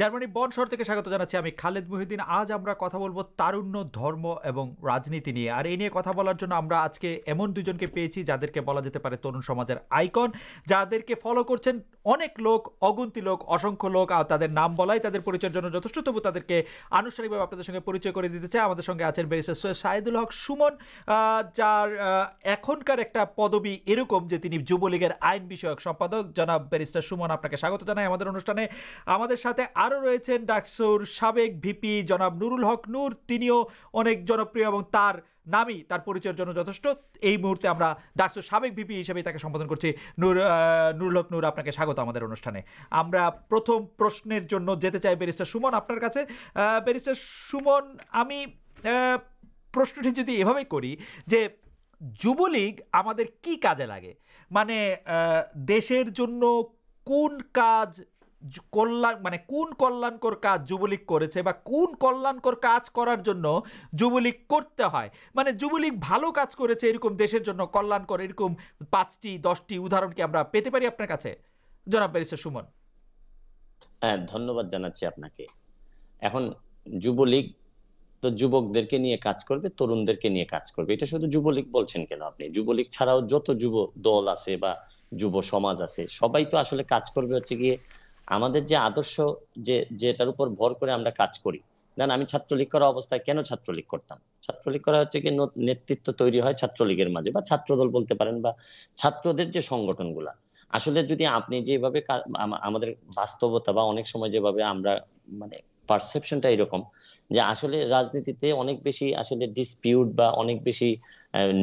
Germany বন শহর থেকে স্বাগত জানাচ্ছি আমি খালেদ মুহিদ্দিন আজ আমরা কথা বলবো তারুণ্য ধর্ম এবং রাজনীতি নিয়ে আর এই নিয়ে কথা বলার জন্য আমরা আজকে এমন দুজনকে পেয়েছি যাদেরকে বলা যেতে পারে তরুণ সমাজের আইকন যাদেরকে ফলো করছেন অনেক লোক অগুন্তি লোক অসংখ্য লোক আর তাদের নাম বলাই তাদের পরিচয়ের জন্য যথেষ্ট তবু তাদেরকে আনুষ্ঠানিকভাবে আপনাদের সঙ্গে পরিচয় করে দিতে চাই আমাদের সঙ্গে আছেন ব্যারিস্টার সৈয়দ সাহেদুল হক সুমন যার এখনকার একটা পদবি এরকম যে তিনি যুবলীগের আইন বিষয়ক সম্পাদক জনাব ব্যারিস্টার সুমন আপনাকে স্বাগত জানাই আমাদের অনুষ্ঠানে আমাদের সাথে আরও রয়েছেন ডাকসুর সাবেক ভিপি জনাব নুরুল হক নূর তিনিও অনেক জনপ্রিয় এবং তার নামই তার পরিচয়ের জন্য যথেষ্ট এই মুহূর্তে আমরা ডাকসুর সাবেক ভিপি হিসেবেই তাকে সম্বোধন করছি নূর নুরুল হক নূর আপনাকে স্বাগত আমাদের অনুষ্ঠানে আমরা প্রথম প্রশ্নের জন্য যেতে চাই ব্যারিস্টার সুমন আপনার কাছে ব্যারিস্টার সুমন আমি প্রশ্নটি যদি এভাবে করি যে যুবলীগ আমাদের কি কাজে লাগে মানে দেশের জন্য কোন কাজ কল্যাণ মানে কোন কল্যাণকর কাজ যুবলীগ করেছে বা কোন কল্যাণকর কাজ করার জন্য যুবলীগ করতে হয় মানে যুবলীগ ভালো কাজ করেছে এরকম দেশের জন্য কল্যাণকর এরকম পাঁচটি দশটি উদাহরণ কি আমরা পেতে পারি আপনার কাছে জনাব ব্যারিস্টার সুমন হ্যাঁ ধন্যবাদ জানাচ্ছি আপনাকে এখন যুবলীগ তো যুবকদেরকে নিয়ে কাজ করবে তরুণদেরকে নিয়ে কাজ করবে এটা শুধু যুবলীগ বলছেন কেন আপনি যুবলীগ ছাড়াও যত যুব দল আছে বা যুব সমাজ আছে সবাই তো আসলে কাজ করবে হচ্ছে গিয়ে আমাদের যে আদর্শ যে যেটার উপর ভর করে আমরা কাজ করি দেন আমি ছাত্রলীগ করা অবস্থায় কেন ছাত্রলীগ করতাম ছাত্রলীগ করা হচ্ছে কি নেতৃত্ব তৈরি হয় ছাত্রলীগের মাঝে বা ছাত্রদল বলতে পারেন বা ছাত্রদের যে সংগঠনগুলা আসলে যদি আপনি যেভাবে আমাদের বাস্তবতা বা অনেক সময় যেভাবে আমরা মানে পারসেপশনটা এরকম যে আসলে রাজনীতিতে অনেক বেশি আসলে ডিসপিউট বা অনেক বেশি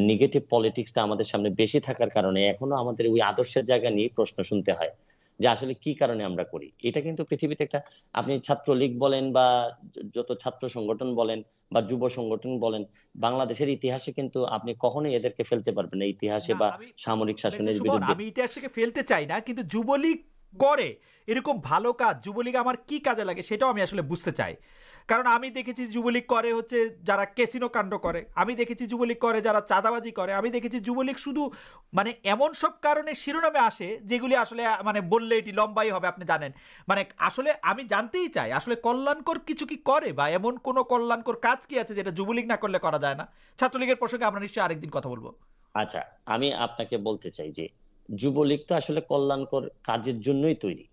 নেগেটিভ পলিটিক্সটা আমাদের সামনে বেশি থাকার কারণে এখনো আমাদের ওই আদর্শের জায়গা নিয়ে প্রশ্ন শুনতে হয় যে আসলে কি কারণে আমরা করি এটা কিন্তু পৃথিবীতে একটা আপনি ছাত্রলীগ বলেন বা যত ছাত্র সংগঠন বলেন বা যুব সংগঠন বলেন বাংলাদেশের ইতিহাসে কিন্তু আপনি কখনোই এদেরকে ফেলতে পারবেন না ইতিহাসে বা সামরিক শাসনের বিরুদ্ধে আমি ইতিহাস থেকে ফেলতে চাই না কিন্তু যুবলীগ করে এরকম ভালো কাজ যুবলীগ আমার কি কাজে লাগে সেটাও আমি আসলে বুঝতে চাই কারণ আমি দেখেছি যুবলীগ করে হচ্ছে যারা কেসিনো কাণ্ড করে আমি দেখেছি যুবলীগ করে যারা চাঁদাবাজি করে আমি দেখেছি যুবলীগ শুধু মানে এমন সব কারণে শিরোনামে আসে যেগুলি আসলে মানে বললে এটি লম্বাই হবে আপনি জানেন মানে আসলে আমি জানতেই চাই আসলে কল্যাণকর কিছু কি করে বা এমন কোন কল্যাণকর কাজ কি আছে যেটা যুবলীগ না করলে করা যায় না ছাত্রলীগের প্রসঙ্গে আমরা নিশ্চয়ই আরেকদিন কথা বলবো আচ্ছা আমি আপনাকে বলতে চাই যে যুবলীগ তো আসলে কল্যাণকর কাজের জন্যই তৈরি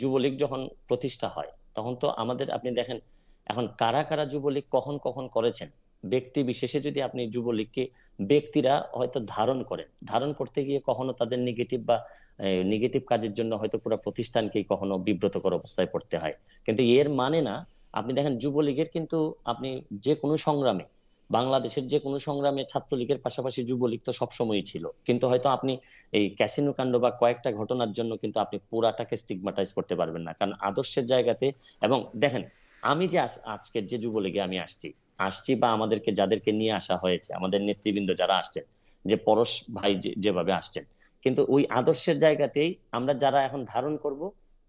যুবলীগ যখন প্রতিষ্ঠা হয় তখন তো আমাদের আপনি দেখেন এখন কারা কারা যুবলীগ কখন কখন করেছেন ব্যক্তি বিশেষে যদি আপনি যুবলীগকে ব্যক্তিরা হয়তো ধারণ করেন ধারণ করতে গিয়ে কখনো তাদের নেগেটিভ বা নেগেটিভ কাজের জন্য হয়তো পুরো প্রতিষ্ঠানকেই কখনো বিব্রতকর অবস্থায় পড়তে হয় কিন্তু এর মানে না আপনি দেখেন যুবলীগের কিন্তু আপনি যে কোনো সংগ্রামে বাংলাদেশের যে কোনো সংগ্রামে ছাত্রলীগের পাশাপাশি যুবলীগ তো সবসময়ই ছিল কিন্তু হয়তো আপনি এই ক্যাসিনো কাণ্ড বা কয়েকটা ঘটনার জন্য কিন্তু আপনি পুরাটাকে স্টিগমাটাইজ করতে পারবেন না কারণ আদর্শের জায়গাতে এবং দেখেন আমি যে আজকের যে যুবলীগে আমি আসছি আসছি বা আমাদেরকে যাদেরকে নিয়ে আসা হয়েছে আমাদের নেতৃবৃন্দ যারা আসছেন যে পরশ ভাই যেভাবে আসছেন কিন্তু ওই আদর্শের জায়গাতেই আমরা যারা এখন ধারণ করব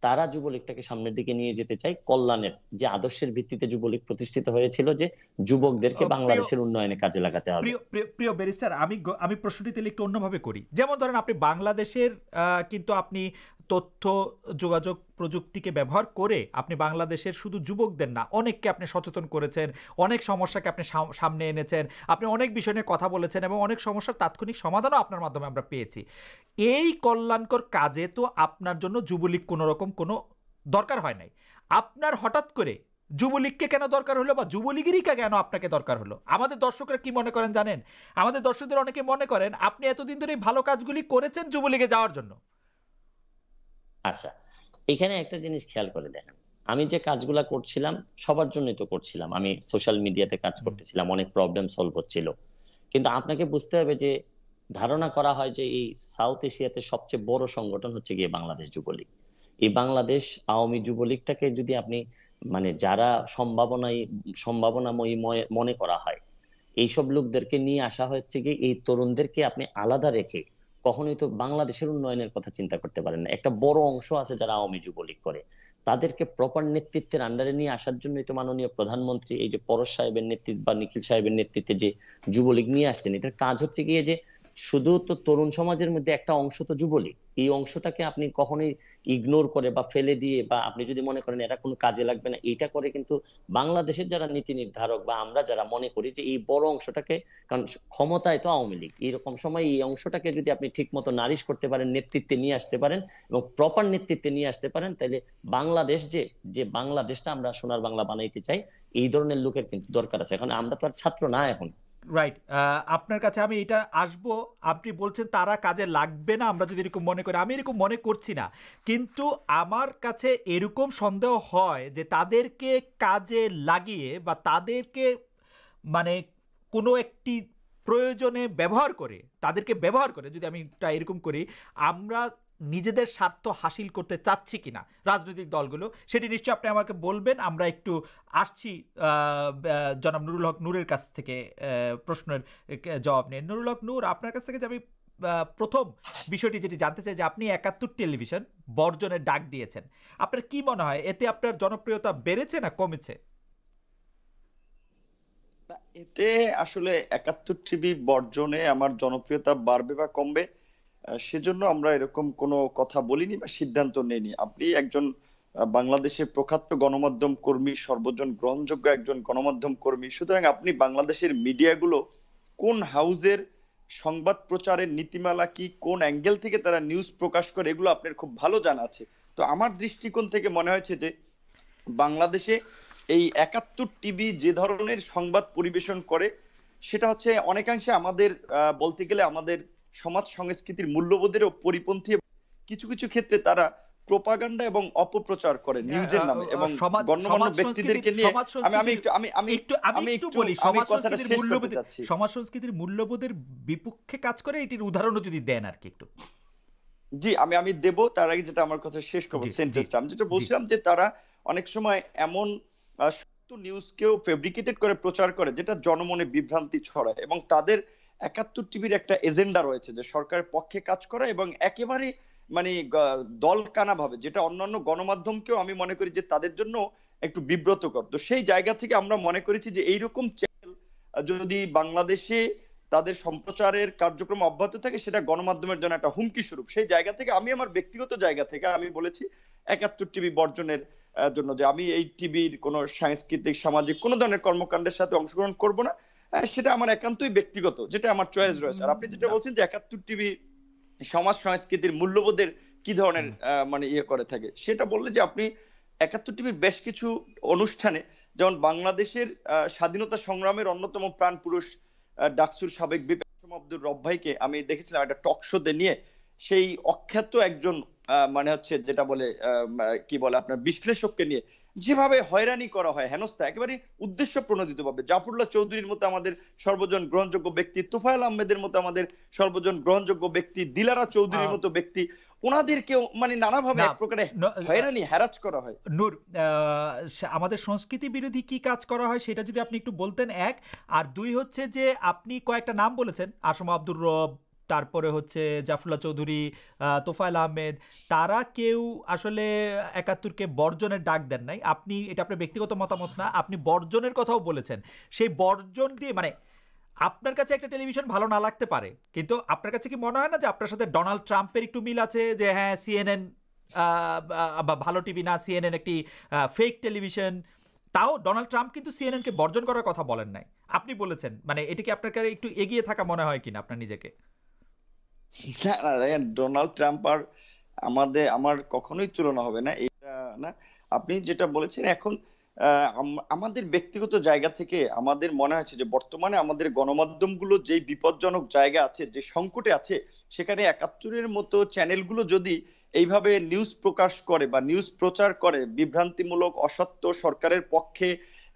তারা যুবলীগটাকে সামনের দিকে নিয়ে যেতে চাই কল্যাণের যে আদর্শের ভিত্তিতে যুবলীগ প্রতিষ্ঠিত হয়েছিল যে যুবকদেরকে বাংলাদেশের উন্নয়নে কাজে লাগাতে হবে প্রিয় ব্যারিস্টার আমি আমি প্রশ্নটি তাহলে একটু অন্যভাবে করি যেমন ধরেন আপনি বাংলাদেশের কিন্তু আপনি তথ্য যোগাযোগ প্রযুক্তিকে ব্যবহার করে আপনি বাংলাদেশের শুধু যুবকদের না অনেককে আপনি সচেতন করেছেন অনেক সমস্যাকে আপনি সামনে এনেছেন আপনি অনেক বিষয় নিয়ে কথা বলেছেন এবং অনেক সমস্যার তাৎক্ষণিক সমাধানও আপনার মাধ্যমে আমরা পেয়েছি এই কল্যাণকর কাজে তো আপনার জন্য যুবলীগ কোনো রকম কোনো দরকার হয় নাই আপনার হঠাৎ করে যুবলীগকে কেন দরকার হলো বা যুবলীগেরই কেন আপনাকে দরকার হলো আমাদের দর্শকরা কি মনে করেন জানেন আমাদের দর্শকদের অনেকে মনে করেন আপনি এতদিন ধরে ভালো কাজগুলি করেছেন যুবলীগে যাওয়ার জন্য আচ্ছা এখানে একটা জিনিস খেয়াল করে দেখেন আমি যে কাজগুলা করছিলাম সবার জন্যই তো করছিলাম আমি সোশ্যাল মিডিয়াতে কাজ করতেছিলাম অনেক প্রবলেম সলভ হচ্ছিল কিন্তু আপনাকে বুঝতে হবে যে ধারণা করা হয় যে এই সাউথ এশিয়াতে সবচেয়ে বড় সংগঠন হচ্ছে গিয়ে বাংলাদেশ যুবলীগ এই বাংলাদেশ আওয়ামী যুবলীগটাকে যদি আপনি মানে যারা সম্ভাবনায় সম্ভাবনাময়ী মনে করা হয় এইসব লোকদেরকে নিয়ে আসা হচ্ছে কি এই তরুণদেরকে আপনি আলাদা রেখে কখনোই তো বাংলাদেশের উন্নয়নের কথা চিন্তা করতে পারেন না একটা বড় অংশ আছে যারা আওয়ামী যুবলীগ করে তাদেরকে প্রপার নেতৃত্বের আন্ডারে নিয়ে আসার জন্যই তো মাননীয় প্রধানমন্ত্রী এই যে পরশ সাহেবের নেতৃত্ব বা নিখিল সাহেবের নেতৃত্বে যে যুবলীগ নিয়ে আসছেন এটার কাজ হচ্ছে গিয়ে যে শুধু তো তরুণ সমাজের মধ্যে একটা অংশ তো যুবলীগ এই অংশটাকে আপনি কখনোই ইগনোর করে বা ফেলে দিয়ে বা আপনি যদি মনে করেন এটা কোনো কাজে লাগবে না এটা করে কিন্তু বাংলাদেশের যারা নীতি নির্ধারক বা আমরা যারা মনে করি যে এই বড় অংশটাকে কারণ ক্ষমতায় তো আওয়ামী লীগ এইরকম সময় এই অংশটাকে যদি আপনি ঠিক মতো নারিশ করতে পারেন নেতৃত্বে নিয়ে আসতে পারেন এবং প্রপার নেতৃত্বে নিয়ে আসতে পারেন তাহলে বাংলাদেশ যে যে বাংলাদেশটা আমরা সোনার বাংলা বানাইতে চাই এই ধরনের লোকের কিন্তু দরকার আছে এখন আমরা তো আর ছাত্র না এখন রাইট আপনার কাছে আমি এটা আসব আপনি বলছেন তারা কাজে লাগবে না আমরা যদি এরকম মনে করি আমি এরকম মনে করছি না কিন্তু আমার কাছে এরকম সন্দেহ হয় যে তাদেরকে কাজে লাগিয়ে বা তাদেরকে মানে কোনো একটি প্রয়োজনে ব্যবহার করে তাদেরকে ব্যবহার করে যদি আমি এরকম করি আমরা নিজেদের স্বার্থ হাসিল করতে চাচ্ছি কিনা রাজনৈতিক দলগুলো সেটি নিশ্চয়ই আপনি আমাকে বলবেন আমরা একটু আসছি জনাব নুরুল হক নূরের কাছ থেকে প্রশ্নের জবাব নিয়ে নুরুল হক নূর আপনার কাছ থেকে যে আমি প্রথম বিষয়টি যেটি জানতে চাই যে আপনি একাত্তর টেলিভিশন বর্জনের ডাক দিয়েছেন আপনার কি মনে হয় এতে আপনার জনপ্রিয়তা বেড়েছে না কমেছে এতে আসলে একাত্তর টিভি বর্জনে আমার জনপ্রিয়তা বাড়বে বা কমবে সেজন্য আমরা এরকম কোনো কথা বলিনি বা সিদ্ধান্ত নেইনি আপনি একজন বাংলাদেশের প্রখ্যাত গণমাধ্যম কর্মী সর্বজন গ্রহণযোগ্য একজন গণমাধ্যম কর্মী সুতরাং আপনি বাংলাদেশের মিডিয়াগুলো কোন হাউজের সংবাদ প্রচারের নীতিমালা কি কোন অ্যাঙ্গেল থেকে তারা নিউজ প্রকাশ করে এগুলো আপনার খুব ভালো জানা আছে তো আমার দৃষ্টিকোণ থেকে মনে হয়েছে যে বাংলাদেশে এই একাত্তর টিভি যে ধরনের সংবাদ পরিবেশন করে সেটা হচ্ছে অনেকাংশে আমাদের বলতে গেলে আমাদের সমাজ সংস্কৃতির মূল্যবোধেরও পরিপন্থী কিছু কিছু ক্ষেত্রে তারা প্রোপাগান্ডা এবং অপপ্রচার করে হ্যাঁ, নিউজের নামে এবং ব্যক্তিদেরকে নিয়ে আমি আমি একটু আমি আমি একটু আমি একটু বলি সমাজ সংস্কৃতির মূল্যবোধ সমাজ সংস্কৃতির মূল্যবোধের বিপক্ষে কাজ করে এটির উদাহরণও যদি দেন আর কি একটু জি আমি আমি দেব তার আগে যেটা আমার কথা শেষ করব সেন্টেন্সটা আমি যেটা বলছিলাম যে তারা অনেক সময় এমন সত্য নিউজকেও ফেব্রিকেটেড করে প্রচার করে যেটা জনমনে বিভ্রান্তি ছড়ায় এবং তাদের একাত্তর টিভির একটা এজেন্ডা রয়েছে যে সরকারের পক্ষে কাজ করা এবং একেবারে মানে দল কানা ভাবে যেটা অন্যান্য গণমাধ্যমকেও আমি মনে করি যে তাদের জন্য একটু বিব্রতকর তো সেই জায়গা থেকে আমরা মনে করেছি যে এইরকম চ্যানেল যদি বাংলাদেশে তাদের সম্প্রচারের কার্যক্রম অব্যাহত থাকে সেটা গণমাধ্যমের জন্য একটা হুমকি স্বরূপ সেই জায়গা থেকে আমি আমার ব্যক্তিগত জায়গা থেকে আমি বলেছি একাত্তর টিভি বর্জনের জন্য যে আমি এই টিভির কোনো সাংস্কৃতিক সামাজিক কোনো ধরনের কর্মকাণ্ডের সাথে অংশগ্রহণ করব না হ্যাঁ, সেটা আমার একান্তই ব্যক্তিগত যেটা আমার চয়েস রয়েছে আর আপনি যেটা বলছেন যে একাত্তর টিভি সমাজ সংস্কৃতির মূল্যবোধের কি ধরনের মানে ইয়ে করে থাকে সেটা বললে যে আপনি একাত্তর টিভির বেশ কিছু অনুষ্ঠানে যেমন বাংলাদেশের স্বাধীনতা সংগ্রামের অন্যতম প্রাণ পুরুষ ডাকসুর সাবেক বিপ্লব আব্দুর রব ভাইকে আমি দেখেছিলাম একটা টক শোতে নিয়ে সেই অখ্যাত একজন মানে হচ্ছে যেটা বলে কি বলে আপনার বিশ্লেষককে নিয়ে যেভাবে হয়রানি করা হয় হেনস্থা একেবারে উদ্দেশ্য ভাবে জাফরুল্লাহ চৌধুরীর মতো আমাদের সর্বজন গ্রহণযোগ্য ব্যক্তি তুফায়ল আহমেদের মতো আমাদের সর্বজন গ্রহণযোগ্য ব্যক্তি দিলারা চৌধুরীর হ্যাঁ। মতো ব্যক্তি ওনাদেরকেও মানে নানাভাবে এক প্রকারে হয়রানি হ্যারাজ করা হয় নূর আমাদের সংস্কৃতি বিরোধী কি কাজ করা হয় সেটা যদি আপনি একটু বলতেন এক আর দুই হচ্ছে যে আপনি কয়েকটা নাম বলেছেন আসম আব্দুর রব তারপরে হচ্ছে জাফরুল্লা চৌধুরী তোফায়েল আহমেদ তারা কেউ আসলে একাত্তরকে বর্জনের ডাক দেন নাই আপনি এটা আপনার ব্যক্তিগত মতামত না আপনি বর্জনের কথাও বলেছেন সেই বর্জন দিয়ে মানে আপনার কাছে একটা টেলিভিশন ভালো না লাগতে পারে কিন্তু আপনার কাছে কি মনে হয় না যে আপনার সাথে ডোনাল্ড ট্রাম্পের একটু মিল আছে যে হ্যাঁ সিএনএন ভালো টিভি না সিএনএন একটি ফেক টেলিভিশন তাও ডোনাল্ড ট্রাম্প কিন্তু সিএনএনকে বর্জন করার কথা বলেন নাই আপনি বলেছেন মানে এটাকে আপনার একটু এগিয়ে থাকা মনে হয় কিনা আপনার নিজেকে না না দেখেন ডোনাল্ড ট্রাম্প আর আমাদের আমার কখনোই তুলনা হবে না এটা না আপনি যেটা বলেছেন এখন আমাদের ব্যক্তিগত জায়গা থেকে আমাদের মনে হয়েছে যে বর্তমানে আমাদের গণমাধ্যমগুলো যে বিপজ্জনক জায়গা আছে যে সংকটে আছে সেখানে একাত্তরের মতো চ্যানেলগুলো যদি এইভাবে নিউজ প্রকাশ করে বা নিউজ প্রচার করে বিভ্রান্তিমূলক অসত্য সরকারের পক্ষে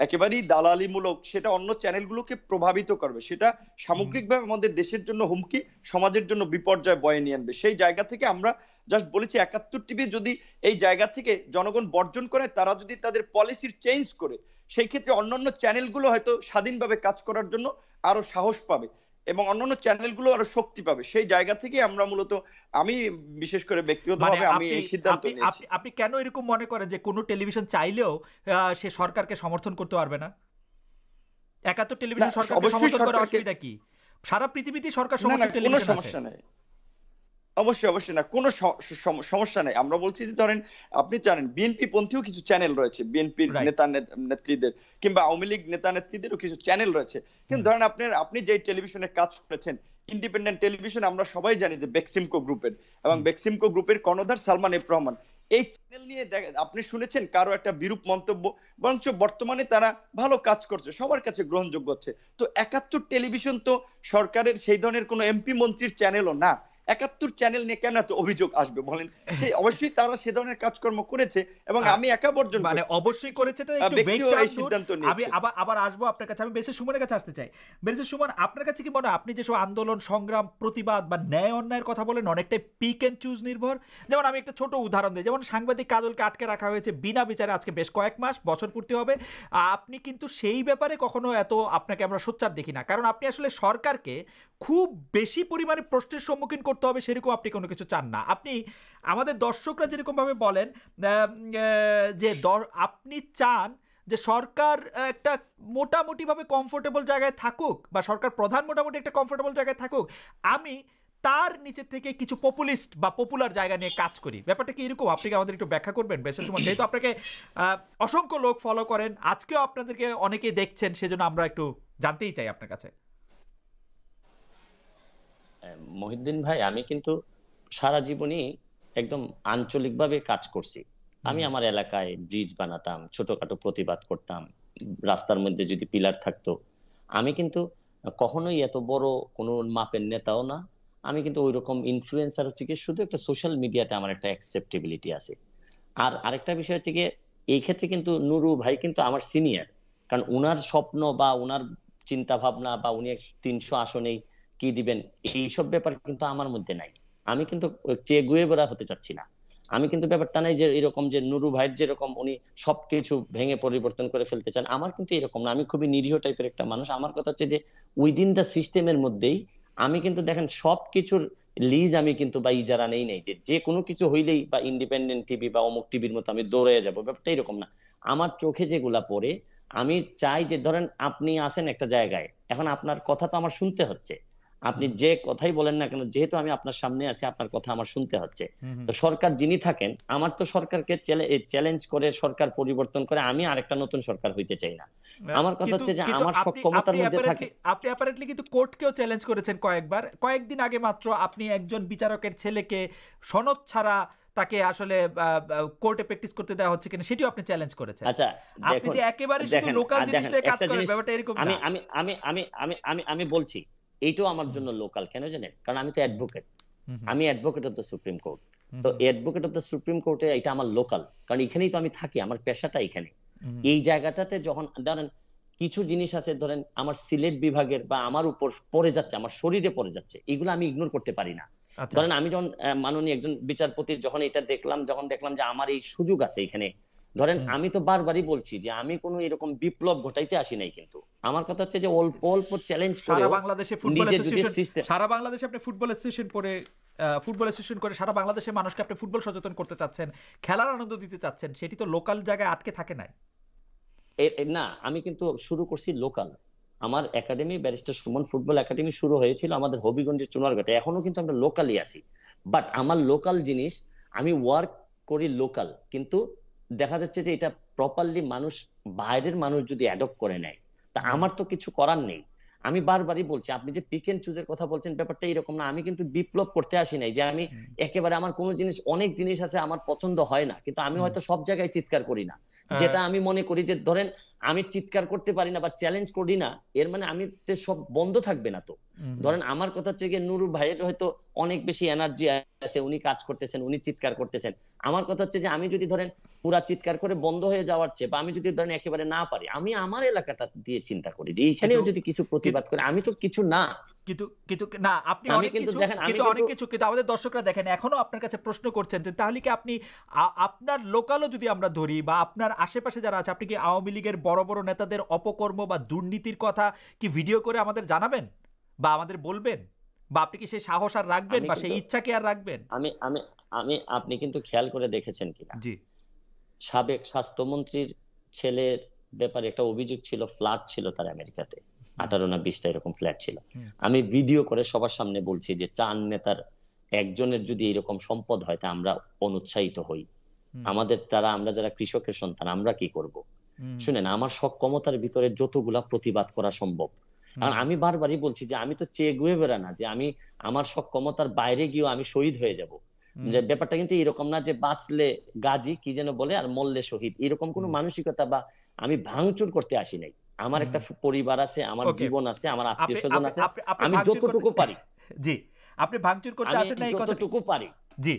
একেবারেই দালালিমূলক সেটা অন্য চ্যানেলগুলোকে প্রভাবিত করবে সেটা সামগ্রিকভাবে আমাদের দেশের জন্য হুমকি সমাজের জন্য বিপর্যয় বয়ে নিয়ে আনবে সেই জায়গা থেকে আমরা জাস্ট বলেছি একাত্তর টিভি যদি এই জায়গা থেকে জনগণ বর্জন করে তারা যদি তাদের পলিসির চেঞ্জ করে সেই ক্ষেত্রে অন্যান্য চ্যানেলগুলো হয়তো স্বাধীনভাবে কাজ করার জন্য আরো সাহস পাবে এবং অন্যান্য চ্যানেলগুলো আরো শক্তি পাবে সেই জায়গা থেকে আমরা মূলত আমি বিশেষ করে ব্যক্তিগতভাবে মানে আমি এই সিদ্ধান্ত নিয়েছি আপনি কেন এরকম মনে করেন যে কোনো টেলিভিশন চাইলেও সে সরকারকে সমর্থন করতে পারবে না একাত্তর টেলিভিশন সরকারকে সমর্থন করার অসুবিধা কি সারা পৃথিবীতে সরকার সমর্থন টেলিভিশন আছে কোনো সমস্যা অবশ্যই অবশ্যই না কোনো সমস্যা নাই আমরা বলছি যে ধরেন আপনি জানেন বিএনপি পন্থীও কিছু চ্যানেল রয়েছে বিএনপির নেতা নেত্রীদের কিংবা আওয়ামী লীগ নেতা নেত্রীদেরও কিছু চ্যানেল রয়েছে কিন্তু ধরেন আপনার আপনি যে টেলিভিশনে কাজ করেছেন ইন্ডিপেন্ডেন্ট টেলিভিশন আমরা সবাই জানি যে বেক্সিমকো গ্রুপের এবং বেক্সিমকো গ্রুপের কর্ণধার সালমান এফ রহমান এই চ্যানেল নিয়ে আপনি শুনেছেন কারো একটা বিরূপ মন্তব্য বরঞ্চ বর্তমানে তারা ভালো কাজ করছে সবার কাছে গ্রহণযোগ্য হচ্ছে তো একাত্তর টেলিভিশন তো সরকারের সেই ধরনের কোনো এমপি মন্ত্রীর চ্যানেলও না একাত্তর চ্যানেল নিয়ে কেন এত অভিযোগ আসবে বলেন অবশ্যই তারা সে ধরনের কাজকর্ম করেছে এবং আমি একা বর্জন মানে অবশ্যই করেছে আমি আবার আবার আসবো আপনার কাছে আমি বেশি সুমনের কাছে আসতে চাই বেশি সুমন আপনার কাছে কি মনে আপনি যেসব আন্দোলন সংগ্রাম প্রতিবাদ বা ন্যায় অন্যায়ের কথা বলেন অনেকটাই পিক এন্ড চুজ নির্ভর যেমন আমি একটা ছোট উদাহরণ দিই যেমন সাংবাদিক কাজলকে আটকে রাখা হয়েছে বিনা বিচারে আজকে বেশ কয়েক মাস বছর পূর্তি হবে আপনি কিন্তু সেই ব্যাপারে কখনো এত আপনাকে আমরা সোচ্চার দেখি না কারণ আপনি আসলে সরকারকে খুব বেশি পরিমাণে প্রশ্নের সম্মুখীন করতে করতে হবে সেরকম আপনি কোনো কিছু চান না আপনি আমাদের দর্শকরা যেরকমভাবে বলেন যে আপনি চান যে সরকার একটা মোটামুটিভাবে কমফোর্টেবল জায়গায় থাকুক বা সরকার প্রধান মোটামুটি একটা কমফোর্টেবল জায়গায় থাকুক আমি তার নিচে থেকে কিছু পপুলিস্ট বা পপুলার জায়গা নিয়ে কাজ করি ব্যাপারটা কি এরকম আপনি কি আমাদের একটু ব্যাখ্যা করবেন বেশের সময় যেহেতু আপনাকে অসংখ্য লোক ফলো করেন আজকেও আপনাদেরকে অনেকেই দেখছেন সেজন্য আমরা একটু জানতেই চাই আপনার কাছে মহিউদ্দিন ভাই আমি কিন্তু সারা জীবনই একদম আঞ্চলিকভাবে কাজ করছি আমি আমার এলাকায় ব্রিজ বানাতাম ছোটখাটো প্রতিবাদ করতাম রাস্তার মধ্যে যদি পিলার থাকতো আমি কিন্তু কখনোই এত বড় কোনো মাপের নেতাও না আমি কিন্তু ওই রকম ইনফ্লুয়েন্সার হচ্ছে কি শুধু একটা সোশ্যাল মিডিয়াতে আমার একটা অ্যাকসেপ্টেবিলিটি আছে আর আরেকটা বিষয় হচ্ছে কি এই ক্ষেত্রে কিন্তু নুরু ভাই কিন্তু আমার সিনিয়র কারণ উনার স্বপ্ন বা উনার চিন্তা ভাবনা বা উনি তিনশো আসনেই কি দিবেন এইসব ব্যাপার কিন্তু আমার মধ্যে নাই আমি কিন্তু চেয়ে গুয়ে বেড়া হতে চাচ্ছি না আমি কিন্তু ব্যাপারটা নাই যে এরকম যে নুরু ভাইয়ের যেরকম উনি সবকিছু ভেঙে পরিবর্তন করে ফেলতে চান আমার কিন্তু এরকম না আমি খুবই নিরীহ টাইপের একটা মানুষ আমার কথা হচ্ছে যে উইদিন দ্য সিস্টেমের মধ্যেই আমি কিন্তু দেখেন সবকিছুর লিজ আমি কিন্তু বা ইজারা নেই নেই যে যে কোনো কিছু হইলেই বা ইন্ডিপেন্ডেন্ট টিভি বা অমুক টিভির মতো আমি দৌড়ে যাব ব্যাপারটা এরকম না আমার চোখে যেগুলা পড়ে আমি চাই যে ধরেন আপনি আছেন একটা জায়গায় এখন আপনার কথা তো আমার শুনতে হচ্ছে আপনি যে কথাই বলেন না কেন যেহেতু আমি আপনার সামনে আছি আপনার কথা আমার শুনতে হচ্ছে তো সরকার যিনি থাকেন আমার তো সরকারকে চ্যালেঞ্জ করে সরকার পরিবর্তন করে আমি আরেকটা নতুন সরকার হইতে চাই না আমার কথা হচ্ছে যে আমার সক্ষমতার মধ্যে থাকে আপনি অ্যাপারেন্টলি কিন্তু কোর্টকেও চ্যালেঞ্জ করেছেন কয়েকবার কয়েকদিন আগে মাত্র আপনি একজন বিচারকের ছেলেকে সনদ ছাড়া তাকে আসলে কোর্টে প্র্যাকটিস করতে দেওয়া হচ্ছে কিনা সেটিও আপনি চ্যালেঞ্জ করেছেন আচ্ছা আপনি যে একেবারে শুধু লোকাল জিনিসটাই কাজ করেন ব্যাপারটা এরকম আমি আমি আমি আমি আমি আমি বলছি এইটাও আমার জন্য লোকাল কেন জানেন কারণ আমি তো অ্যাডভোকেট আমি advocate of the supreme court তো অ্যাডভোকেট অফ দ্য সুপ্রিম কোর্টে এটা আমার লোকাল কারণ এখানেই তো আমি থাকি আমার পেশাটা এখানে এই জায়গাটাতে যখন ধরেন কিছু জিনিস আছে ধরেন আমার সিলেট বিভাগের বা আমার উপর পড়ে যাচ্ছে আমার শরীরে পড়ে যাচ্ছে এগুলো আমি ইগনোর করতে পারি না আচ্ছা। ধরেন আমি যখন মাননীয় একজন বিচারপতির যখন এটা দেখলাম যখন দেখলাম যে আমার এই সুযোগ আছে এখানে ধরেন আমি তো বারবারই বলছি যে আমি কোনো এরকম বিপ্লব ঘটাইতে আসি নাই কিন্তু আমার কথা হচ্ছে যে অল্প অল্প চ্যালেঞ্জ সারা বাংলাদেশে ফুটবল অ্যাসোসিয়েশন সারা বাংলাদেশে আপনি ফুটবল অ্যাসোসিয়েশন করে ফুটবল অ্যাসোসিয়েশন করে সারা বাংলাদেশে মানুষকে আপনি ফুটবল সচেতন করতে চাচ্ছেন খেলার আনন্দ দিতে চাচ্ছেন সেটি তো লোকাল জায়গায় আটকে থাকে নাই না আমি কিন্তু শুরু করছি লোকাল আমার academy barrister Suman football academy শুরু হয়েছিল আমাদের হবিগঞ্জের চুনারঘাটে এখনো কিন্তু আমরা লোকালি আছি বাট আমার লোকাল জিনিস আমি ওয়ার্ক করি লোকাল কিন্তু দেখা যাচ্ছে যে এটা প্রপারলি মানুষ বাইরের মানুষ যদি অ্যাডপ্ট করে নেয় তা আমার তো কিছু করার নেই আমি বারবারই বলছি আপনি যে পিক এন্ড চুজের কথা বলছেন ব্যাপারটা এরকম না আমি কিন্তু বিপ্লব করতে আসি নাই যে আমি একেবারে আমার কোন জিনিস অনেক জিনিস আছে আমার পছন্দ হয় না কিন্তু আমি হয়তো সব জায়গায় চিৎকার করি না হ্যাঁ। যেটা আমি মনে করি যে ধরেন আমি চিৎকার করতে পারি না বা চ্যালেঞ্জ করি না এর মানে আমি সব বন্ধ থাকবে না তো ধরেন আমার কথা হচ্ছে গিয়ে নুরু ভাইয়ের হয়তো অনেক বেশি এনার্জি আছে উনি কাজ করতেছেন উনি চিৎকার করতেছেন আমার কথা হচ্ছে যে আমি যদি ধরেন পুরা চিৎকার করে বন্ধ হয়ে যাওয়ার চেয়ে বা আমি যদি ধরেন একেবারে না পারি আমি আমার এলাকাটা দিয়ে চিন্তা করি যে এইখানেও যদি কিছু প্রতিবাদ করে আমি তো কিছু না কিন্তু কিন্তু না আপনি অনেক কিছু কিন্তু অনেক কিছু কিন্তু আমাদের দর্শকরা দেখেন এখনো আপনার কাছে প্রশ্ন করছেন যে তাহলে কি আপনি আপনার লোকালও যদি আমরা ধরি বা আপনার আশেপাশে যারা আছে আপনি কি আওয়ামী লীগের বড় বড় নেতাদের অপকর্ম বা দুর্নীতির কথা কি ভিডিও করে আমাদের জানাবেন বা আমাদের বলবেন বা আপনি কি সেই সাহস আর রাখবেন বা সেই কি আর রাখবেন আমি আমি আমি আপনি কিন্তু খেয়াল করে দেখেছেন কিনা জি সাবেক স্বাস্থ্যমন্ত্রীর ছেলের ব্যাপারে একটা অভিযোগ ছিল ফ্ল্যাট ছিল তার আমেরিকাতে আঠারো না বিশটা এরকম ফ্ল্যাট ছিল আমি ভিডিও করে সবার সামনে বলছি যে চার নেতার একজনের যদি এরকম সম্পদ হয় তা আমরা অনুৎসাহিত হই আমাদের তারা আমরা যারা কৃষকের সন্তান আমরা কি করব শুনেন আমার সব ক্ষমতার ভিতরে যতগুলা প্রতিবাদ করা সম্ভব কারণ আমি বারবারই বলছি যে আমি তো চেগুয়ে বেড়া না যে আমি আমার সক্ষমতার বাইরে গিয়েও আমি শহীদ হয়ে যাব যে ব্যাপারটা কিন্তু এরকম না যে বাঁচলে গাজী কি যেন বলে আর মল্লে শহীদ এরকম কোনো মানসিকতা বা আমি ভাঙচুর করতে আসি নাই আমার একটা পরিবার আছে আমার জীবন আছে আমার আত্মীয় স্বজন আছে আমি যতটুকু পারি জি আপনি ভাঙচুর করতে আসেন না এই পারি জি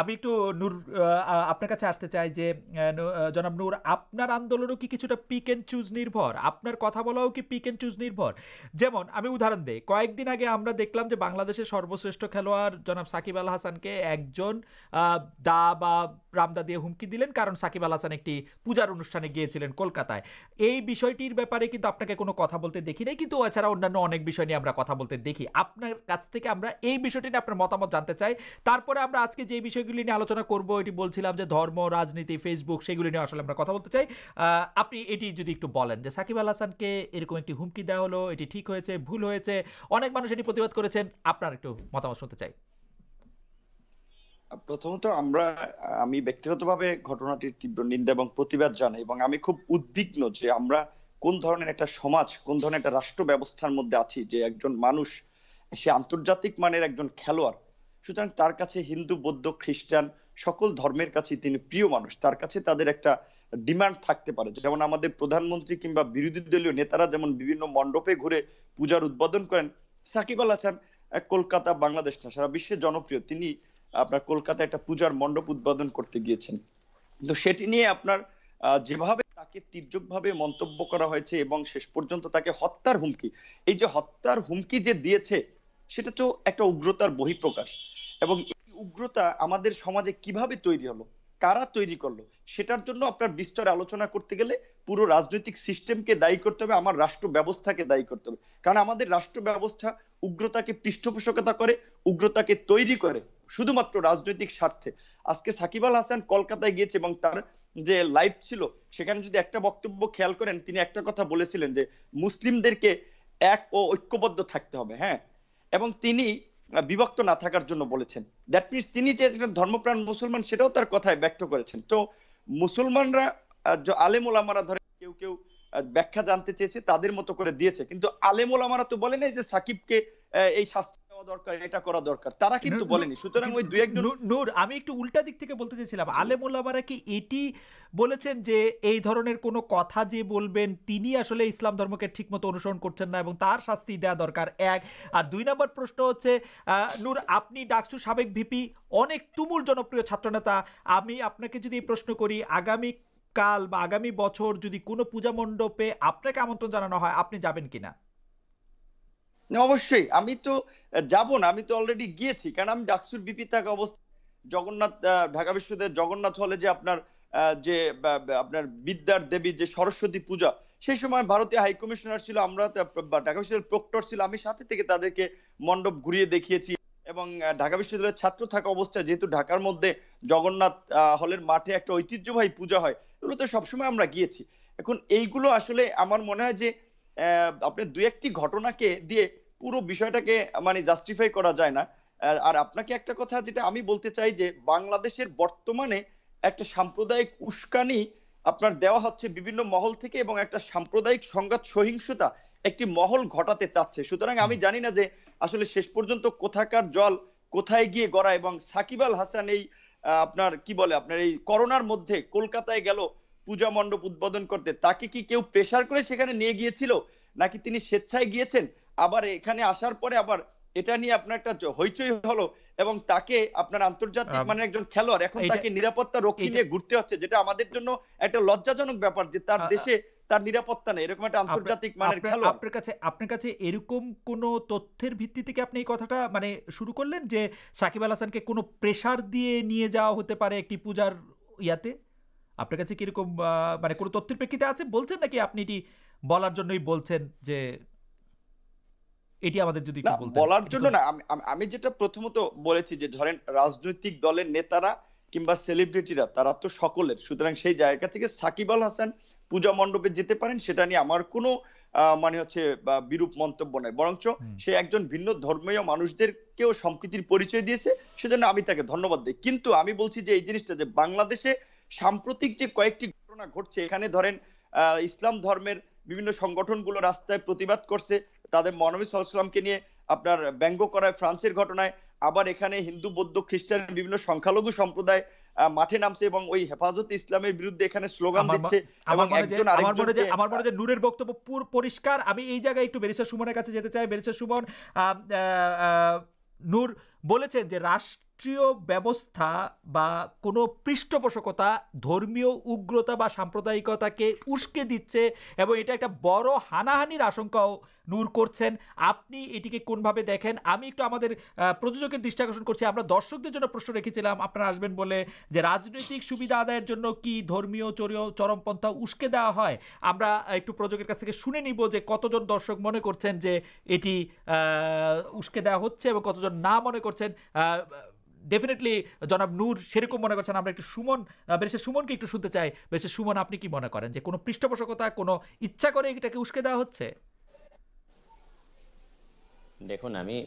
আমি একটু নূর আপনার কাছে আসতে চাই যে জনাব নূর আপনার আন্দোলনও কি কিছুটা পিক এন্ড চুজ নির্ভর আপনার কথা বলাও কি পিক এন্ড চুজ নির্ভর যেমন আমি উদাহরণ দিই কয়েকদিন আগে আমরা দেখলাম যে বাংলাদেশের সর্বশ্রেষ্ঠ খেলোয়াড় জনাব সাকিব আল হাসানকে একজন দা বা রামদা দিয়ে হুমকি দিলেন কারণ সাকিব আল হাসান একটি পূজার অনুষ্ঠানে গিয়েছিলেন কলকাতায় এই বিষয়টির ব্যাপারে কিন্তু আপনাকে কোনো কথা বলতে দেখি নাই কিন্তু এছাড়া অন্যান্য অনেক বিষয় নিয়ে আমরা কথা বলতে দেখি আপনার কাছ থেকে আমরা এই বিষয়টি নিয়ে আপনার মতামত জানতে চাই তারপরে আমরা আজকে যে বিষয়গুলি নিয়ে আলোচনা করব এটি বলছিলাম যে ধর্ম রাজনীতি ফেসবুক সেগুলি নিয়ে আসলে আমরা কথা বলতে চাই আপনি এটি যদি একটু বলেন যে সাকিব আল হাসানকে এরকম একটি হুমকি দেওয়া হলো এটি ঠিক হয়েছে ভুল হয়েছে অনেক মানুষ এটি প্রতিবাদ করেছেন আপনার একটু মতামত শুনতে চাই প্রথমত আমরা আমি ব্যক্তিগতভাবে ঘটনাটির তীব্র নিন্দা এবং প্রতিবাদ জানাই এবং আমি খুব উদ্বিগ্ন যে আমরা কোন ধরনের একটা সমাজ কোন ধরনের একটা রাষ্ট্র ব্যবস্থার মধ্যে আছি যে একজন মানুষ সে আন্তর্জাতিক মানের একজন খেলোয়াড় সুতরাং তার কাছে হিন্দু বৌদ্ধ খ্রিস্টান সকল ধর্মের কাছে তিনি প্রিয় মানুষ তার কাছে তাদের একটা ডিমান্ড থাকতে পারে যেমন আমাদের প্রধানমন্ত্রী কিংবা বিরোধী দলীয় নেতারা যেমন বিভিন্ন মণ্ডপে ঘুরে পূজার উদ্বোধন করেন সাকিব আল হাসান কলকাতা বাংলাদেশ না সারা বিশ্বে জনপ্রিয় তিনি আপনার কলকাতায় একটা পূজার মণ্ডপ উদ্বোধন করতে গিয়েছেন কিন্তু সেটি নিয়ে আপনার যেভাবে তাকে তির্যকভাবে মন্তব্য করা হয়েছে এবং শেষ পর্যন্ত তাকে হত্যার হুমকি এই যে হত্যার হুমকি যে দিয়েছে সেটা তো একটা উগ্রতার বহিঃপ্রকাশ এবং উগ্রতা আমাদের সমাজে কিভাবে তৈরি হলো কারা তৈরি করলো সেটার জন্য আপনার বিস্তর আলোচনা করতে গেলে পুরো রাজনৈতিক সিস্টেমকে দায়ী করতে হবে আমার রাষ্ট্র ব্যবস্থাকে দায়ী করতে হবে কারণ আমাদের রাষ্ট্র ব্যবস্থা উগ্রতাকে পৃষ্ঠপোষকতা করে উগ্রতাকে তৈরি করে শুধুমাত্র রাজনৈতিক স্বার্থে আজকে সাকিব আল হাসান কলকাতায় গিয়েছে এবং তার যে লাইভ ছিল সেখানে যদি একটা বক্তব্য খেয়াল করেন তিনি একটা কথা বলেছিলেন যে মুসলিমদেরকে এক ও ঐক্যবদ্ধ থাকতে হবে হ্যাঁ এবং তিনি বিভক্ত না থাকার জন্য বলেছেন দ্যাট মিনস তিনি যে ধর্মপ্রাণ মুসলমান সেটাও তার কথায় ব্যক্ত করেছেন তো মুসলমানরা আলেম ওলামারা ধরে কেউ কেউ ব্যাখ্যা জানতে চেয়েছে তাদের মতো করে দিয়েছে কিন্তু আলেম ওলামারা তো বলে নাই যে সাকিবকে এই শাস্তি দরকার এটা করা দরকার তারা কিন্তু বলেনি সুতরাং ওই দুই একজন নূর আমি একটু উল্টা দিক থেকে বলতে চেয়েছিলাম কি এটি বলেছেন যে এই ধরনের কোনো কথা যে বলবেন তিনি আসলে ইসলাম ধর্মকে ঠিকমতো অনুসরণ করছেন না এবং তার শাস্তি দেওয়া দরকার এক আর দুই নম্বর প্রশ্ন হচ্ছে নূর আপনি ডাকসু সাবেক ভিপি অনেক তুমুল জনপ্রিয় ছাত্রনেতা আমি আপনাকে যদি এই প্রশ্ন করি আগামী কাল বা আগামী বছর যদি কোনো পূজা মণ্ডপে আপনাকে আমন্ত্রণ জানানো হয় আপনি যাবেন কিনা অবশ্যই আমি তো যাব না আমি তো অলরেডি গিয়েছি কারণ আমি ডাকসুর বিপি থাকা অবস্থা জগন্নাথ ঢাকা বিশ্ববিদ্যালয়ের জগন্নাথ হলে যে আপনার যে আপনার বিদ্যার দেবী যে সরস্বতী পূজা সেই সময় ভারতীয় হাই কমিশনার ছিল আমরা ঢাকা বিশ্ববিদ্যালয়ের প্রক্টর ছিল আমি সাথে থেকে তাদেরকে মণ্ডপ ঘুরিয়ে দেখিয়েছি এবং ঢাকা বিশ্ববিদ্যালয়ের ছাত্র থাকা অবস্থায় যেহেতু ঢাকার মধ্যে জগন্নাথ হলের মাঠে একটা ঐতিহ্যবাহী পূজা হয় এগুলো তো সবসময় আমরা গিয়েছি এখন এইগুলো আসলে আমার মনে হয় যে আপনি দু একটি ঘটনাকে দিয়ে পুরো বিষয়টাকে মানে জাস্টিফাই করা যায় না আর আপনাকে একটা কথা যেটা আমি বলতে চাই যে বাংলাদেশের বর্তমানে একটা সাম্প্রদায়িক উস্কানি আপনার দেওয়া হচ্ছে বিভিন্ন মহল থেকে এবং একটা সাম্প্রদায়িক সংঘাত সহিংসতা একটি মহল ঘটাতে চাচ্ছে সুতরাং আমি জানি না যে আসলে শেষ পর্যন্ত কোথাকার জল কোথায় গিয়ে গড়া এবং সাকিব আল হাসান এই আপনার কি বলে আপনার এই করোনার মধ্যে কলকাতায় গেল পূজা মণ্ডপ উদ্বোধন করতে তাকে কি কেউ প্রেশার করে সেখানে নিয়ে গিয়েছিল নাকি তিনি স্বেচ্ছায় গিয়েছেন আবার এখানে আসার পরে আবার এটা নিয়ে আপনার একটা হইচই হলো এবং তাকে আপনার আন্তর্জাতিক মানের একজন খেলোয়াড় এখন তাকে নিরাপত্তা রক্ষী নিয়ে ঘুরতে হচ্ছে যেটা আমাদের জন্য একটা লজ্জাজনক ব্যাপার যে তার দেশে তার নিরাপত্তা নেই এরকম একটা আন্তর্জাতিক মানের খেলোয়াড় আপনার কাছে আপনার কাছে এরকম কোনো তথ্যের ভিত্তি থেকে আপনি এই কথাটা মানে শুরু করলেন যে সাকিব আল হাসানকে কোনো প্রেসার দিয়ে নিয়ে যাওয়া হতে পারে একটি পূজার ইয়াতে আপনার কাছে কিরকম এরকম মানে কোনো তথ্যের প্রেক্ষিতে আছে বলছেন নাকি আপনি এটি বলার জন্যই বলছেন যে এটি আমাদের যদি বলার জন্য না আমি যেটা প্রথমত বলেছি যে ধরেন রাজনৈতিক দলের নেতারা কিংবা সেলিব্রিটিরা তারা তো সকলের সুতরাং সেই জায়গা থেকে সাকিব আল হাসান পূজা মণ্ডপে যেতে পারেন সেটা নিয়ে আমার কোনো মানে হচ্ছে বিরূপ মন্তব্য নয় বরঞ্চ সে একজন ভিন্ন ধর্মীয় মানুষদেরকেও সম্প্রীতির পরিচয় দিয়েছে সেজন্য আমি তাকে ধন্যবাদ দিই কিন্তু আমি বলছি যে এই জিনিসটা যে বাংলাদেশে সাম্প্রতিক যে কয়েকটি ঘটনা ঘটছে এখানে ধরেন ইসলাম ধর্মের বিভিন্ন সংগঠনগুলো রাস্তায় প্রতিবাদ করছে তাদের মহানবী সালামকে নিয়ে আপনার ব্যঙ্গ করায় ফ্রান্সের ঘটনায় আবার এখানে হিন্দু বৌদ্ধ খ্রিস্টান বিভিন্ন সংখ্যালঘু সম্প্রদায় মাঠে নামছে এবং ওই হেফাজত ইসলামের বিরুদ্ধে এখানে স্লোগান দিচ্ছে এবং একজন আমার আমার মনে যে নূরের বক্তব্য পুরো পরিষ্কার আমি এই জায়গায় একটু বেরিসা সুমনের কাছে যেতে চাই বেরিসা সুমন নূর বলেছেন যে রাষ্ট্র রাষ্ট্রীয় ব্যবস্থা বা কোনো পৃষ্ঠপোষকতা ধর্মীয় উগ্রতা বা সাম্প্রদায়িকতাকে উস্কে দিচ্ছে এবং এটা একটা বড় হানাহানির আশঙ্কাও নূর করছেন আপনি এটিকে কোনভাবে দেখেন আমি একটু আমাদের প্রযোজকের দৃষ্টি আকর্ষণ করছি আমরা দর্শকদের জন্য প্রশ্ন রেখেছিলাম আপনারা আসবেন বলে যে রাজনৈতিক সুবিধা আদায়ের জন্য কি ধর্মীয় চরীয় চরমপন্থা উস্কে দেওয়া হয় আমরা একটু প্রযোজকের কাছ থেকে শুনে নিব যে কতজন দর্শক মনে করছেন যে এটি উস্কে দেওয়া হচ্ছে এবং কতজন না মনে করছেন ডেফিনেটলি uh, জনাব নূর সেরকম মনে করছেন আমরা একটু সুমন বেশি সুমনকে একটু শুনতে চাই বেশি সুমন আপনি কি মনে করেন যে কোনো পৃষ্ঠপোষকতা কোনো ইচ্ছা করে এটাকে উস্কে দেওয়া হচ্ছে দেখুন আমি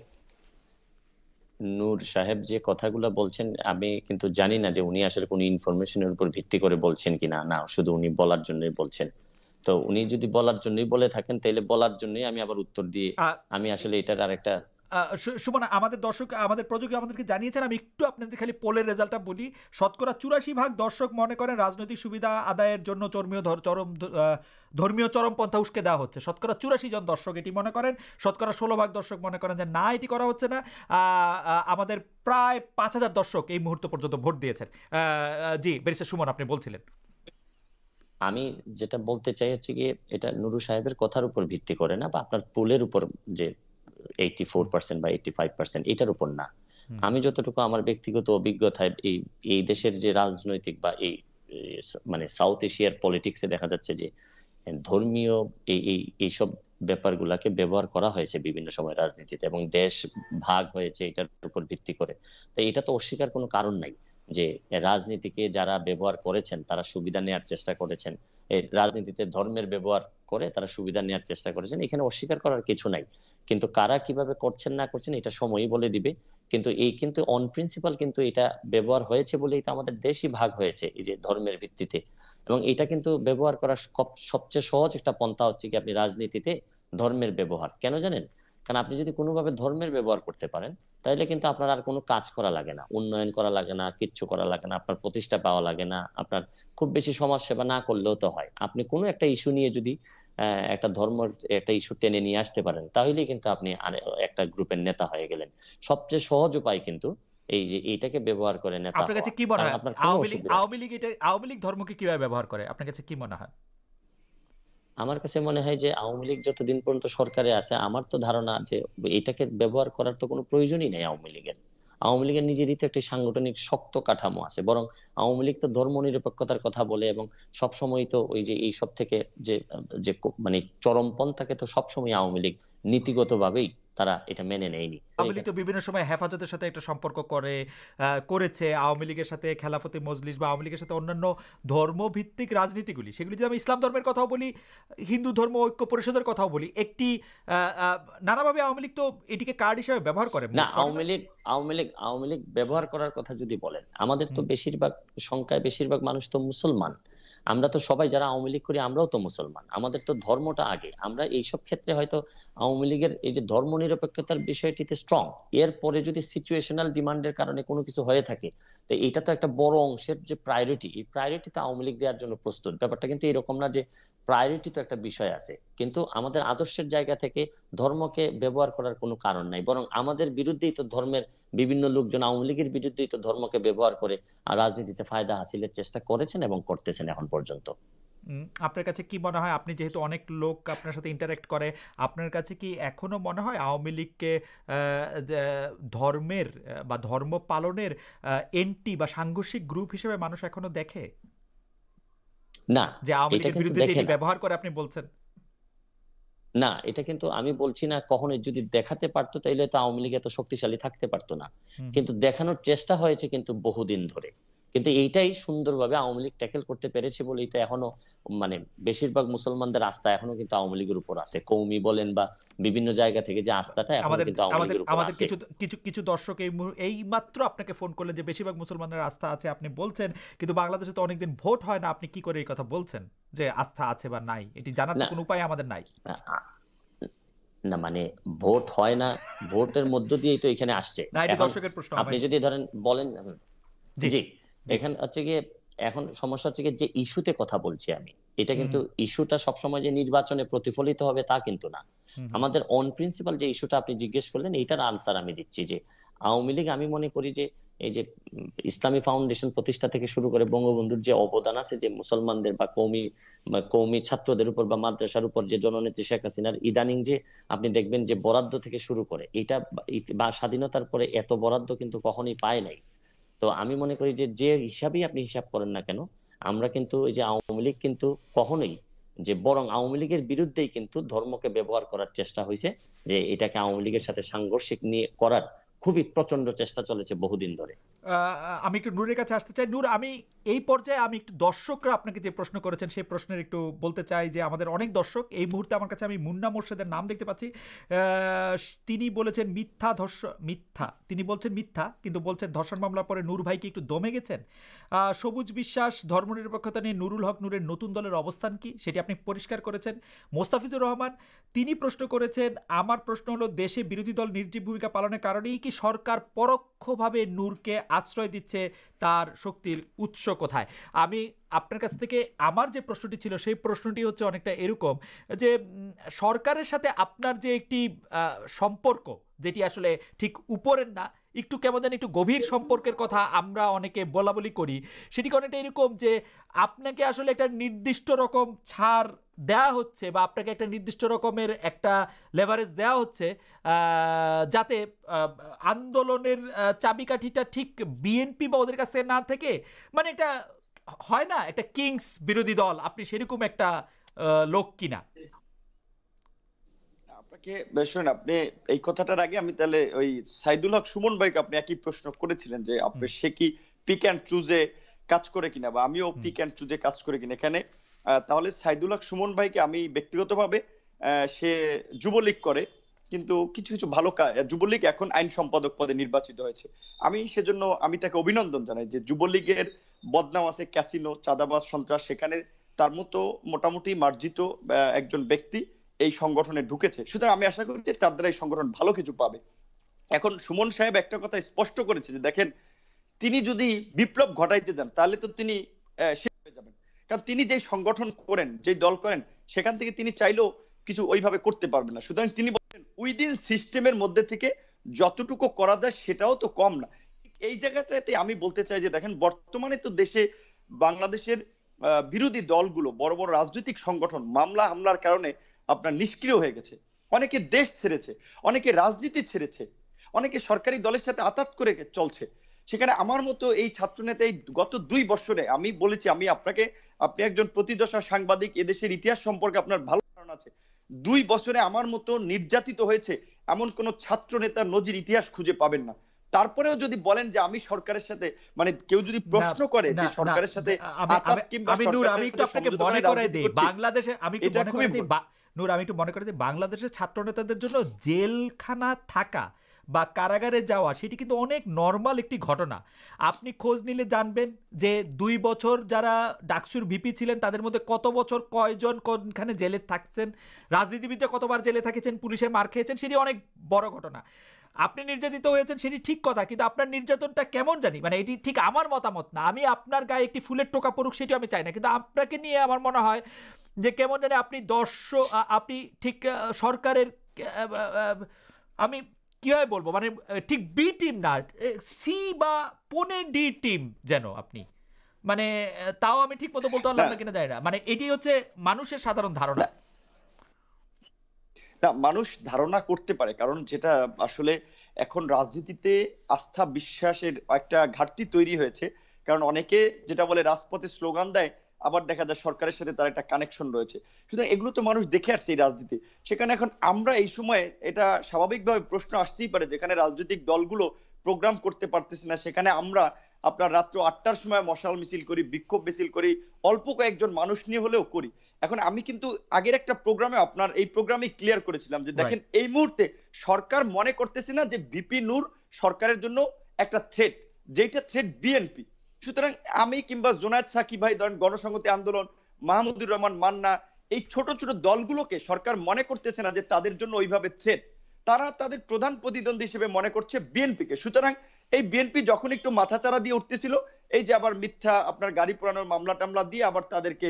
নূর সাহেব যে কথাগুলো বলছেন আমি কিন্তু জানি না যে উনি আসলে কোন ইনফরমেশনের উপর ভিত্তি করে বলছেন কিনা না শুধু উনি বলার জন্যই বলছেন তো উনি যদি বলার জন্যই বলে থাকেন তাহলে বলার জন্যই আমি আবার উত্তর দিয়ে আমি আসলে এটার আর একটা সুমনা আমাদের দর্শক আমাদের প্রযোজক আমাদেরকে জানিয়েছেন আমি একটু আপনাদের খালি পোলের রেজাল্টটা বলি শতকরা চুরাশি ভাগ দর্শক মনে করেন রাজনৈতিক সুবিধা আদায়ের জন্য চর্মীয় চরম ধর্মীয় চরমপন্থা উস্কে দেওয়া হচ্ছে শতকরা চুরাশি জন দর্শক এটি মনে করেন শতকরা ষোলো ভাগ দর্শক মনে করেন যে না এটি করা হচ্ছে না আমাদের প্রায় পাঁচ হাজার দর্শক এই মুহূর্ত পর্যন্ত ভোট দিয়েছেন জি বেরিসা সুমন আপনি বলছিলেন আমি যেটা বলতে চাই হচ্ছে গিয়ে এটা নুরু সাহেবের কথার উপর ভিত্তি করে না বা আপনার পোলের উপর যে এইটি ফোর পার্সেন্ট বা এইটি ফাইভ পার্সেন্ট এটার উপর না আমি যতটুকু আমার ব্যক্তিগত অভিজ্ঞতায় এই এই দেশের যে রাজনৈতিক বা এই মানে সাউথ এশিয়ার পলিটিক্সে দেখা যাচ্ছে যে ধর্মীয় এই এই এইসব ব্যাপারগুলাকে ব্যবহার করা হয়েছে বিভিন্ন সময় রাজনীতিতে এবং দেশ ভাগ হয়েছে এটার উপর ভিত্তি করে তো এটা তো অস্বীকার কোনো কারণ নাই যে রাজনীতিকে যারা ব্যবহার করেছেন তারা সুবিধা নেওয়ার চেষ্টা করেছেন রাজনীতিতে ধর্মের ব্যবহার করে তারা সুবিধা নেওয়ার চেষ্টা করেছেন এখানে অস্বীকার করার কিছু নাই কিন্তু কারা কিভাবে করছেন না করছেন এটা সময়ই বলে দিবে কিন্তু এই কিন্তু অন প্রিন্সিপাল কিন্তু এটা ব্যবহার হয়েছে বলেই তো আমাদের দেশই ভাগ হয়েছে এই যে ধর্মের ভিত্তিতে এবং এটা কিন্তু ব্যবহার করা সবচেয়ে সহজ একটা পন্থা হচ্ছে কি আপনি রাজনীতিতে ধর্মের ব্যবহার কেন জানেন কারণ আপনি যদি কোনোভাবে ধর্মের ব্যবহার করতে পারেন তাহলে কিন্তু আপনার আর কোনো কাজ করা লাগে না উন্নয়ন করা লাগে না কিচ্ছু করা লাগে না আপনার প্রতিষ্ঠা পাওয়া লাগে না আপনার খুব বেশি সমাজ সেবা না করলেও তো হয় আপনি কোনো একটা ইস্যু নিয়ে যদি একটা ধর্ম একটা ইস্যু টেনে নিয়ে আসতে পারেন তাহলে কিন্তু আপনি একটা গ্রুপের নেতা হয়ে গেলেন সবচেয়ে সহজ উপায় কিন্তু এই যে এটাকে ব্যবহার করে নেতা আপনার কাছে কি মনে হয় আওয়ামী লীগ আওয়ামী লীগ এটা আওয়ামী লীগ ধর্মকে কিভাবে ব্যবহার করে আপনার কাছে কি মনে হয় আমার কাছে মনে হয় যে আওয়ামী লীগ যতদিন পর্যন্ত সরকারে আছে আমার তো ধারণা যে এটাকে ব্যবহার করার তো কোনো প্রয়োজনই নেই আওয়ামী লীগের আওয়ামী লীগের নিজেরই তো একটি সাংগঠনিক শক্ত কাঠামো আছে বরং আওয়ামী লীগ তো ধর্ম নিরপেক্ষতার কথা বলে এবং সবসময় তো ওই যে এই সব থেকে যে যে মানে চরমপন্থাকে তো সবসময় আওয়ামী লীগ নীতিগতভাবেই তারা এটা মেনে নেয়নি আওয়ামী লীগ তো বিভিন্ন সময় হেফাজতের সাথে একটা সম্পর্ক করে করেছে আওয়ামী লীগের সাথে খেলাফতে মজলিস বা আওয়ামী লীগের সাথে অন্যান্য ধর্মভিত্তিক রাজনীতিগুলি সেগুলি যদি আমি ইসলাম ধর্মের কথাও বলি হিন্দু ধর্ম ঐক্য পরিষদের কথাও বলি একটি নানাভাবে আওয়ামী লীগ তো এটিকে কার্ড হিসেবে ব্যবহার করে না আওয়ামী লীগ আওয়ামী লীগ আওয়ামী লীগ ব্যবহার করার কথা যদি বলেন আমাদের তো বেশিরভাগ সংখ্যায় বেশিরভাগ মানুষ তো মুসলমান আমরা তো সবাই যারা আওয়ামী লীগ করি আমরাও তো মুসলমান আমাদের তো ধর্মটা আগে আমরা এইসব ক্ষেত্রে হয়তো আওয়ামী লীগের এই যে ধর্ম নিরপেক্ষতার বিষয়টিতে স্ট্রং এরপরে যদি সিচুয়েশনাল ডিমান্ডের কারণে কোনো কিছু হয়ে থাকে তো এটা তো একটা বড় অংশের যে প্রায়োরিটি এই প্রায়োরিটিতে আওয়ামী লীগ দেওয়ার জন্য প্রস্তুত ব্যাপারটা কিন্তু এরকম না যে প্রায়োরিটি তো একটা বিষয় আছে কিন্তু আমাদের আদর্শের জায়গা থেকে ধর্মকে ব্যবহার করার কোনো কারণ নাই বরং আমাদের বিরুদ্ধেই তো ধর্মের বিভিন্ন লোকজন আওয়ামী লীগের বিরুদ্ধেই তো ধর্মকে ব্যবহার করে রাজনীতিতে ফায়দা হাসিলের চেষ্টা করেছেন এবং করতেছেন এখন পর্যন্ত আপনার কাছে কি মনে হয় আপনি যেহেতু অনেক লোক আপনার সাথে ইন্টারেক্ট করে আপনার কাছে কি এখনো মনে হয় আওয়ামী লীগকে ধর্মের বা ধর্ম পালনের এন্টি বা সাংঘর্ষিক গ্রুপ হিসেবে মানুষ এখনো দেখে না যে আওয়ামী লীগের বিরুদ্ধে যেটি ব্যবহার করে আপনি বলছেন না এটা কিন্তু আমি বলছি না কখনো যদি দেখাতে পারতো তাইলে তো আওয়ামী লীগ এত শক্তিশালী থাকতে পারতো না কিন্তু দেখানোর চেষ্টা হয়েছে কিন্তু বহুদিন ধরে কিন্তু এইটাই সুন্দরভাবে আওয়ামী লীগ ট্যাকেল করতে পেরেছে বলেই তো এখনো মানে বেশিরভাগ মুসলমানদের আস্থা এখনো কিন্তু আওয়ামী লীগের উপর আছে কৌমি বলেন বা বিভিন্ন জায়গা থেকে যে আস্থাটা আমাদের আমাদের আমাদের কিছু কিছু কিছু দর্শক এই এই মাত্র আপনাকে ফোন করলে যে বেশিরভাগ মুসলমানের আস্থা আছে আপনি বলছেন কিন্তু বাংলাদেশে তো অনেকদিন ভোট হয় না আপনি কি করে এই কথা বলছেন যে আস্থা আছে বা নাই এটি জানার কোনো উপায় আমাদের নাই না মানে ভোট হয় না ভোটের মধ্য দিয়েই তো এখানে আসছে দর্শকের প্রশ্ন আপনি যদি ধরেন বলেন জি এখানে হচ্ছে গিয়ে এখন সমস্যা হচ্ছে যে ইস্যুতে কথা বলছি আমি এটা কিন্তু ইস্যুটা সবসময় যে নির্বাচনে প্রতিফলিত হবে তা কিন্তু না আমাদের অন প্রিন্সিপাল যে ইস্যুটা আপনি জিজ্ঞেস করলেন এইটার আনসার আমি দিচ্ছি যে আওয়ামী লীগ আমি মনে করি যে এই যে ইসলামী ফাউন্ডেশন প্রতিষ্ঠা থেকে শুরু করে বঙ্গবন্ধুর যে অবদান আছে যে মুসলমানদের বা কৌমি কৌমি ছাত্রদের উপর বা মাদ্রাসার উপর যে জননেত্রী শেখ হাসিনার ইদানিং যে আপনি দেখবেন যে বরাদ্দ থেকে শুরু করে এটা বা স্বাধীনতার পরে এত বরাদ্দ কিন্তু কখনোই পায় নাই তো আমি মনে করি যে যে হিসাবেই আপনি হিসাব করেন না কেন আমরা কিন্তু এই যে আওয়ামী লীগ কিন্তু কখনোই যে বরং আওয়ামী লীগের বিরুদ্ধেই কিন্তু ধর্মকে ব্যবহার করার চেষ্টা হয়েছে যে এটাকে আওয়ামী লীগের সাথে সাংঘর্ষিক নিয়ে করার খুবই প্রচন্ড চেষ্টা চলেছে বহুদিন ধরে আমি একটু নূরের কাছে আসতে চাই নূর আমি এই পর্যায়ে আমি একটু দর্শকরা আপনাকে যে প্রশ্ন করেছেন সেই প্রশ্নের একটু বলতে চাই যে আমাদের অনেক দর্শক এই মুহূর্তে আমার কাছে আমি মুন্না মোর্শেদের নাম দেখতে পাচ্ছি তিনি বলেছেন মিথ্যা ধর্ষ মিথ্যা তিনি বলছেন মিথ্যা কিন্তু বলছেন ধর্ষণ মামলার পরে নূর ভাই কি একটু দমে গেছেন সবুজ বিশ্বাস ধর্মনিরপেক্ষতা নিয়ে নুরুল হক নূরের নতুন দলের অবস্থান কি সেটি আপনি পরিষ্কার করেছেন মোস্তাফিজুর রহমান তিনি প্রশ্ন করেছেন আমার প্রশ্ন হলো দেশে বিরোধী দল নির্জীব ভূমিকা পালনের কারণেই কি সরকার পরোক্ষভাবে নূরকে আশ্রয় দিচ্ছে তার শক্তির উৎস কোথায় আমি আপনার কাছ থেকে আমার যে প্রশ্নটি ছিল সেই প্রশ্নটি হচ্ছে অনেকটা এরকম যে সরকারের সাথে আপনার যে একটি সম্পর্ক যেটি আসলে ঠিক উপরের না একটু কেমন জানি একটু গভীর সম্পর্কের কথা আমরা অনেকে বলা বলি করি সেটি অনেকটা এরকম যে আপনাকে আসলে একটা নির্দিষ্ট রকম ছাড় দেয়া হচ্ছে বা আপনাকে একটা নির্দিষ্ট রকমের একটা লেভারেজ দেয়া হচ্ছে যাতে আন্দোলনের চাবিকাঠিটা ঠিক বিএনপি বা ওদের কাছে না থেকে মানে এটা হয় না একটা কিংস বিরোধী দল আপনি সেরকম একটা লোক কিনা আপনাকে শুনুন আপনি এই কথাটার আগে আমি তাহলে ওই সাইদুল হক সুমন ভাইকে আপনি একই প্রশ্ন করেছিলেন যে আপনি সে কি পিক অ্যান্ড চুজে কাজ করে কিনা বা আমিও পিক অ্যান্ড চুজে কাজ করে কিনা এখানে তাহলে সাইদুল হক সুমন ভাইকে আমি ব্যক্তিগতভাবে সে যুবলীগ করে কিন্তু কিছু কিছু ভালো যুবলীগ এখন আইন সম্পাদক পদে নির্বাচিত হয়েছে আমি সেজন্য আমি তাকে অভিনন্দন জানাই যে যুবলীগের বদনাম আছে ক্যাসিনো চাঁদাবাজ সন্ত্রাস সেখানে তার মতো মোটামুটি মার্জিত একজন ব্যক্তি এই সংগঠনে ঢুকেছে সুতরাং আমি আশা করি যে তার দ্বারা এই সংগঠন ভালো কিছু পাবে এখন সুমন সাহেব একটা কথা স্পষ্ট করেছে যে দেখেন তিনি যদি বিপ্লব ঘটাইতে যান তাহলে তো তিনি কারণ তিনি যে সংগঠন করেন যে দল করেন সেখান থেকে তিনি চাইলেও কিছু ওইভাবে করতে পারবেন না সুতরাং তিনি বলছেন উইদিন সিস্টেমের মধ্যে থেকে যতটুকু করা যায় সেটাও তো কম না এই জায়গাটাতে আমি বলতে চাই যে দেখেন বর্তমানে তো দেশে বাংলাদেশের বিরোধী দলগুলো বড় বড় রাজনৈতিক সংগঠন মামলা হামলার কারণে আপনার নিষ্ক্রিয় হয়ে গেছে অনেকে দেশ ছেড়েছে অনেকে রাজনীতি ছেড়েছে অনেকে সরকারি দলের সাথে আতাত করে চলছে সেখানে আমার মতো এই ছাত্রনেতা এই গত দুই বছরে আমি বলেছি আমি আপনাকে আপনি একজন প্রতিদশা সাংবাদিক এদেশের ইতিহাস সম্পর্কে আপনার ভালো ধারণা আছে দুই বছরে আমার মতো নির্যাতিত হয়েছে এমন কোন ছাত্র নেতার নজির ইতিহাস খুঁজে পাবেন না তারপরেও যদি বলেন যে আমি সরকারের সাথে মানে কেউ যদি প্রশ্ন করে যে সরকারের সাথে আমি নূর আমি একটু আপনাকে মনে করে দেই বাংলাদেশে আমি এটা খুবই নূর আমি একটু মনে করে দিই বাংলাদেশের ছাত্র নেতাদের জন্য জেলখানা থাকা বা কারাগারে যাওয়া সেটি কিন্তু অনেক নর্মাল একটি ঘটনা আপনি খোঁজ নিলে জানবেন যে দুই বছর যারা ডাকসুর ভিপি ছিলেন তাদের মধ্যে কত বছর কয়জন কোনখানে জেলে থাকছেন রাজনীতিবিদরা কতবার জেলে থাকেছেন পুলিশে মার খেয়েছেন সেটি অনেক বড় ঘটনা আপনি নির্যাতিত হয়েছেন সেটি ঠিক কথা কিন্তু আপনার নির্যাতনটা কেমন জানি মানে এটি ঠিক আমার মতামত না আমি আপনার গায়ে একটি ফুলের টোকা পড়ুক সেটি আমি চাই না কিন্তু আপনাকে নিয়ে আমার মনে হয় যে কেমন জানি আপনি দর্শ আপনি ঠিক সরকারের আমি কীভাবে বলবো মানে ঠিক বি টিম না সি বা পোনে ডি টিম যেন আপনি মানে তাও আমি ঠিক মতো বলতে পারলাম না কিনা জানি না মানে এটি হচ্ছে মানুষের সাধারণ ধারণা না মানুষ ধারণা করতে পারে কারণ যেটা আসলে এখন রাজনীতিতে আস্থা বিশ্বাসের একটা ঘাটতি তৈরি হয়েছে কারণ অনেকে যেটা বলে রাজপথে স্লোগান দেয় আবার দেখা যায় সরকারের সাথে তার একটা কানেকশন রয়েছে সুতরাং এগুলো তো মানুষ দেখে আসছে এই রাজনীতি সেখানে এখন আমরা এই সময়ে এটা স্বাভাবিকভাবে প্রশ্ন আসতেই পারে যেখানে রাজনৈতিক দলগুলো প্রোগ্রাম করতে পারতেছে না সেখানে আমরা আপনার রাত্র আটটার সময় মশাল মিছিল করি বিক্ষোভ মিছিল করি অল্প কয়েকজন মানুষ নিয়ে হলেও করি এখন আমি কিন্তু আগের একটা প্রোগ্রামে আপনার এই প্রোগ্রামে ক্লিয়ার করেছিলাম যে দেখেন এই মুহূর্তে সরকার মনে করতেছে না যে বিপি নূর সরকারের জন্য একটা থ্রেট যেটা থ্রেট বিএনপি সুতরাং আমি কিংবা জোনায়দ সাকিব ভাই ধরেন গণসংহতি আন্দোলন মাহমুদুর রহমান মান্না এই ছোট ছোট দলগুলোকে সরকার মনে করতেছে না যে তাদের জন্য ওইভাবে থ্রেট তারা তাদের প্রধান প্রতিদ্বন্দ্বী হিসেবে মনে করছে বিএনপিকে সুতরাং এই বিএনপি যখন একটু মাথাচাড়া দিয়ে উঠতেছিল এই যে আবার মিথ্যা আপনার গাড়ি পোড়ানোর মামলা টামলা দিয়ে আবার তাদেরকে